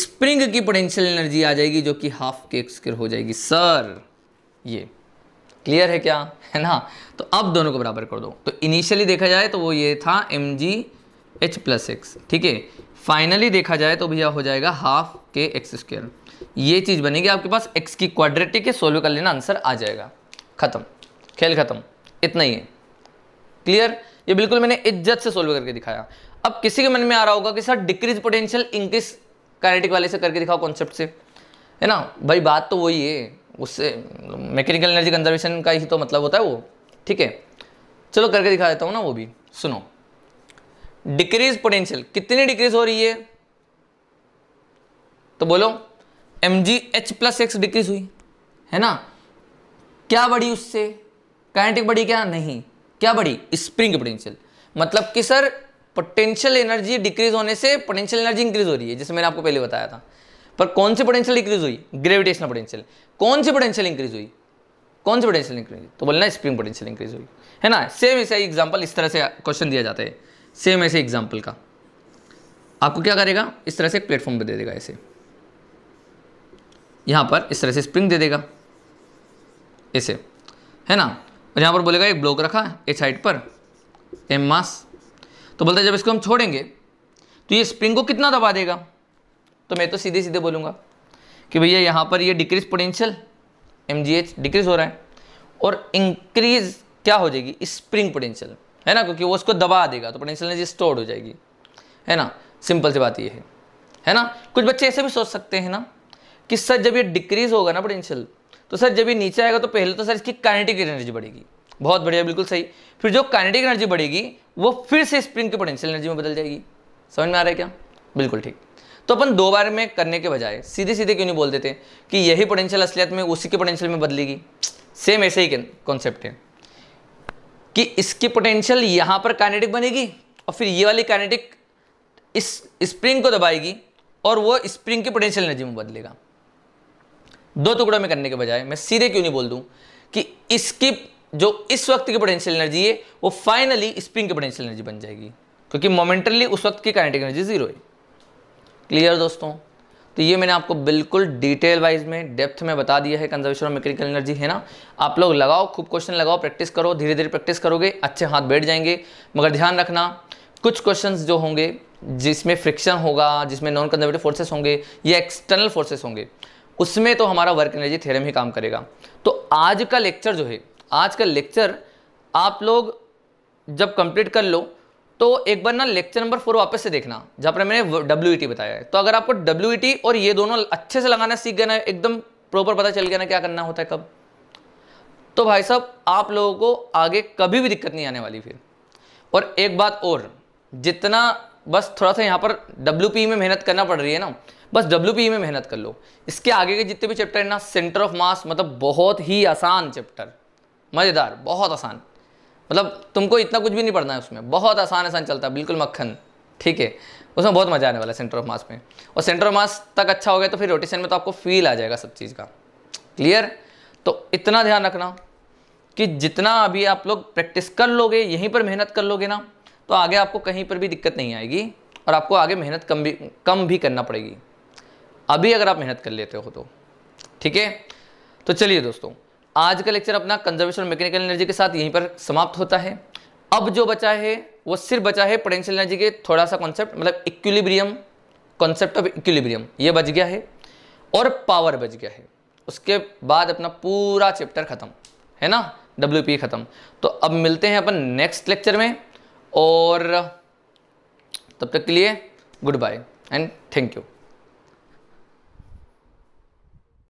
स्प्रिंग की पोटेंशियल एनर्जी आ जाएगी जो कि हाफ के एक्सकर हो जाएगी सर ये क्लियर है क्या है ना तो अब दोनों को बराबर कर दो तो इनिशियली देखा जाए तो वो ये था एम जी एच प्लस एक्स ठीक है फाइनली देखा जाए तो भैया हो जाएगा हाफ के एक्स स्क्वेयर ये चीज़ बनेगी आपके पास एक्स की क्वाड्रेटिक के सोल्व कर लेना आंसर आ जाएगा खत्म खेल खत्म इतना ही है क्लियर ये बिल्कुल मैंने इज्जत से सोल्व करके दिखाया अब किसी के मन में आ रहा होगा कि sir decrease potential increase kinetic वाले से करके दिखाओ कॉन्सेप्ट से है ना भाई बात तो वही है उससे मैकेनिकल एनर्जी कंजर्वेशन का ही तो मतलब होता है वो ठीक है चलो करके दिखा देता हूँ ना वो भी सुनो डिक्रीज पोटेंशियल कितनी डिक्रीज हो रही है तो बोलो एम जी एच प्लस एक्स डिक्रीज हुई है ना क्या बढ़ी उससे काइनेटिक बढ़ी क्या नहीं क्या बढ़ी स्प्रिंग पोटेंशियल मतलब कि सर पोटेंशियल एनर्जी डिक्रीज होने से पोटेंशियल एनर्जी इंक्रीज हो रही है जैसे मैंने आपको पहले बताया था पर कौन सी पोटेंशियल डिक्रीज हुई ग्रेविटेशनल पोटेंशियल कौन सी पोटेंशियल इंक्रीज हुई कौन सी पोटेंशियल इंक्रीज हुई तो बोलना स्प्रिंग पोटेंशियल इंक्रीज हुई है ना सेम ऐसे एग्जाम्पल इस तरह से क्वेश्चन दिया जाता है सेम ऐसे एग्जाम्पल का आपको क्या करेगा इस तरह से एक प्लेटफॉर्म पर दे देगा ऐसे यहाँ पर इस तरह से स्प्रिंग दे देगा ऐसे है ना और यहाँ पर बोलेगा एक ब्लॉक रखा है एक साइड पर एम मास तो बोलता है जब इसको हम छोड़ेंगे तो ये स्प्रिंग को कितना दबा देगा तो मैं तो सीधे सीधे बोलूँगा कि भैया यहाँ पर ये डिक्रीज पोटेंशियल एम डिक्रीज हो रहा है और इंक्रीज क्या हो जाएगी स्प्रिंग पोटेंशियल है ना क्योंकि वो उसको दबा देगा तो पोटेंशियल एनर्जी स्टोर हो जाएगी है ना सिंपल सी बात ये है है ना कुछ बच्चे ऐसे भी सोच सकते हैं ना कि सर जब ये डिक्रीज होगा ना पोटेंशियल तो सर जब ये नीचे आएगा तो पहले तो सर इसकी काइनेटिक एनर्जी बढ़ेगी बहुत बढ़िया बिल्कुल सही फिर जो काइनेटिक एनर्जी बढ़ेगी वो फिर से स्प्रिंग की पोटेंशियल एनर्जी में बदल जाएगी समझ में आ रहा है क्या बिल्कुल ठीक तो अपन दो बार में करने के बजाय सीधे सीधे क्यों नहीं बोल देते कि यही पोटेंशियल असलियत में उसी के पोटेंशियल में बदलेगी सेम ऐसे ही कॉन्सेप्ट है कि इसकी पोटेंशियल यहाँ पर कैनेटिक बनेगी और फिर ये वाली कैनेटिक इस स्प्रिंग को दबाएगी और वो स्प्रिंग की पोटेंशियल एनर्जी में बदलेगा दो टुकड़ों में करने के बजाय मैं सीधे क्यों नहीं बोल दूँ कि इसकी जो इस वक्त की पोटेंशियल एनर्जी है वो फाइनली स्प्रिंग की पोटेंशियल एनर्जी बन जाएगी क्योंकि मोमेंटली उस वक्त की काइनेटिक एनर्जी जीरो है क्लियर दोस्तों तो ये मैंने आपको बिल्कुल डिटेल वाइज में डेप्थ में बता दिया है कंजर्वेशन ऑफ मैकेनिकल एनर्जी है ना आप लोग लगाओ खूब क्वेश्चन लगाओ प्रैक्टिस करो धीरे धीरे प्रैक्टिस करोगे अच्छे हाथ बैठ जाएंगे मगर ध्यान रखना कुछ क्वेश्चंस जो होंगे जिसमें फ्रिक्शन होगा जिसमें नॉन कंजर्वेटिव फोर्सेस होंगे या एक्सटर्नल फोर्सेस होंगे उसमें तो हमारा वर्क एनर्जी थेरम ही काम करेगा तो आज का लेक्चर जो है आज का लेक्चर आप लोग जब कंप्लीट कर लो तो एक बार ना लेक्चर नंबर फोर वापस से देखना जहाँ पर मैंने डब्ल्यू e बताया है तो अगर आपको डब्ल्यू e और ये दोनों अच्छे से लगाना सीख गए ना एकदम प्रॉपर पता चल गया ना क्या करना होता है कब तो भाई साहब आप लोगों को आगे कभी भी दिक्कत नहीं आने वाली फिर और एक बात और जितना बस थोड़ा सा यहाँ पर डब्ल्यू में मेहनत करना पड़ रही है ना बस डब्ल्यू में मेहनत कर लो इसके आगे के जितने भी चैप्टर हैं ना सेंटर ऑफ मास मतलब बहुत ही आसान चैप्टर मज़ेदार बहुत आसान मतलब तुमको इतना कुछ भी नहीं पढ़ना है उसमें बहुत आसान आसान चलता है बिल्कुल मक्खन ठीक है उसमें बहुत मज़ा आने वाला है सेंटर ऑफ मास में और सेंटर ऑफ मास तक अच्छा हो गया तो फिर रोटेशन में तो आपको फील आ जाएगा सब चीज़ का क्लियर तो इतना ध्यान रखना कि जितना अभी आप लोग प्रैक्टिस कर लोगे यहीं पर मेहनत कर लोगे ना तो आगे आपको कहीं पर भी दिक्कत नहीं आएगी और आपको आगे मेहनत कम भी कम भी करना पड़ेगी अभी अगर आप मेहनत कर लेते हो तो ठीक है तो चलिए दोस्तों आज का लेक्चर अपना कंजर्वेशन मैकेनिकल एनर्जी के साथ यहीं पर समाप्त होता है अब जो बचा है वो सिर्फ बचा है पोटेंशियल एनर्जी के थोड़ा सा कॉन्सेप्ट मतलब इक्विलिब्रियम कॉन्सेप्ट ऑफ इक्विलिब्रियम ये बच गया है और पावर बच गया है उसके बाद अपना पूरा चैप्टर ख़त्म है ना डब्ल्यू ख़त्म तो अब मिलते हैं अपन नेक्स्ट लेक्चर में और तब तक के लिए goodbye and thank you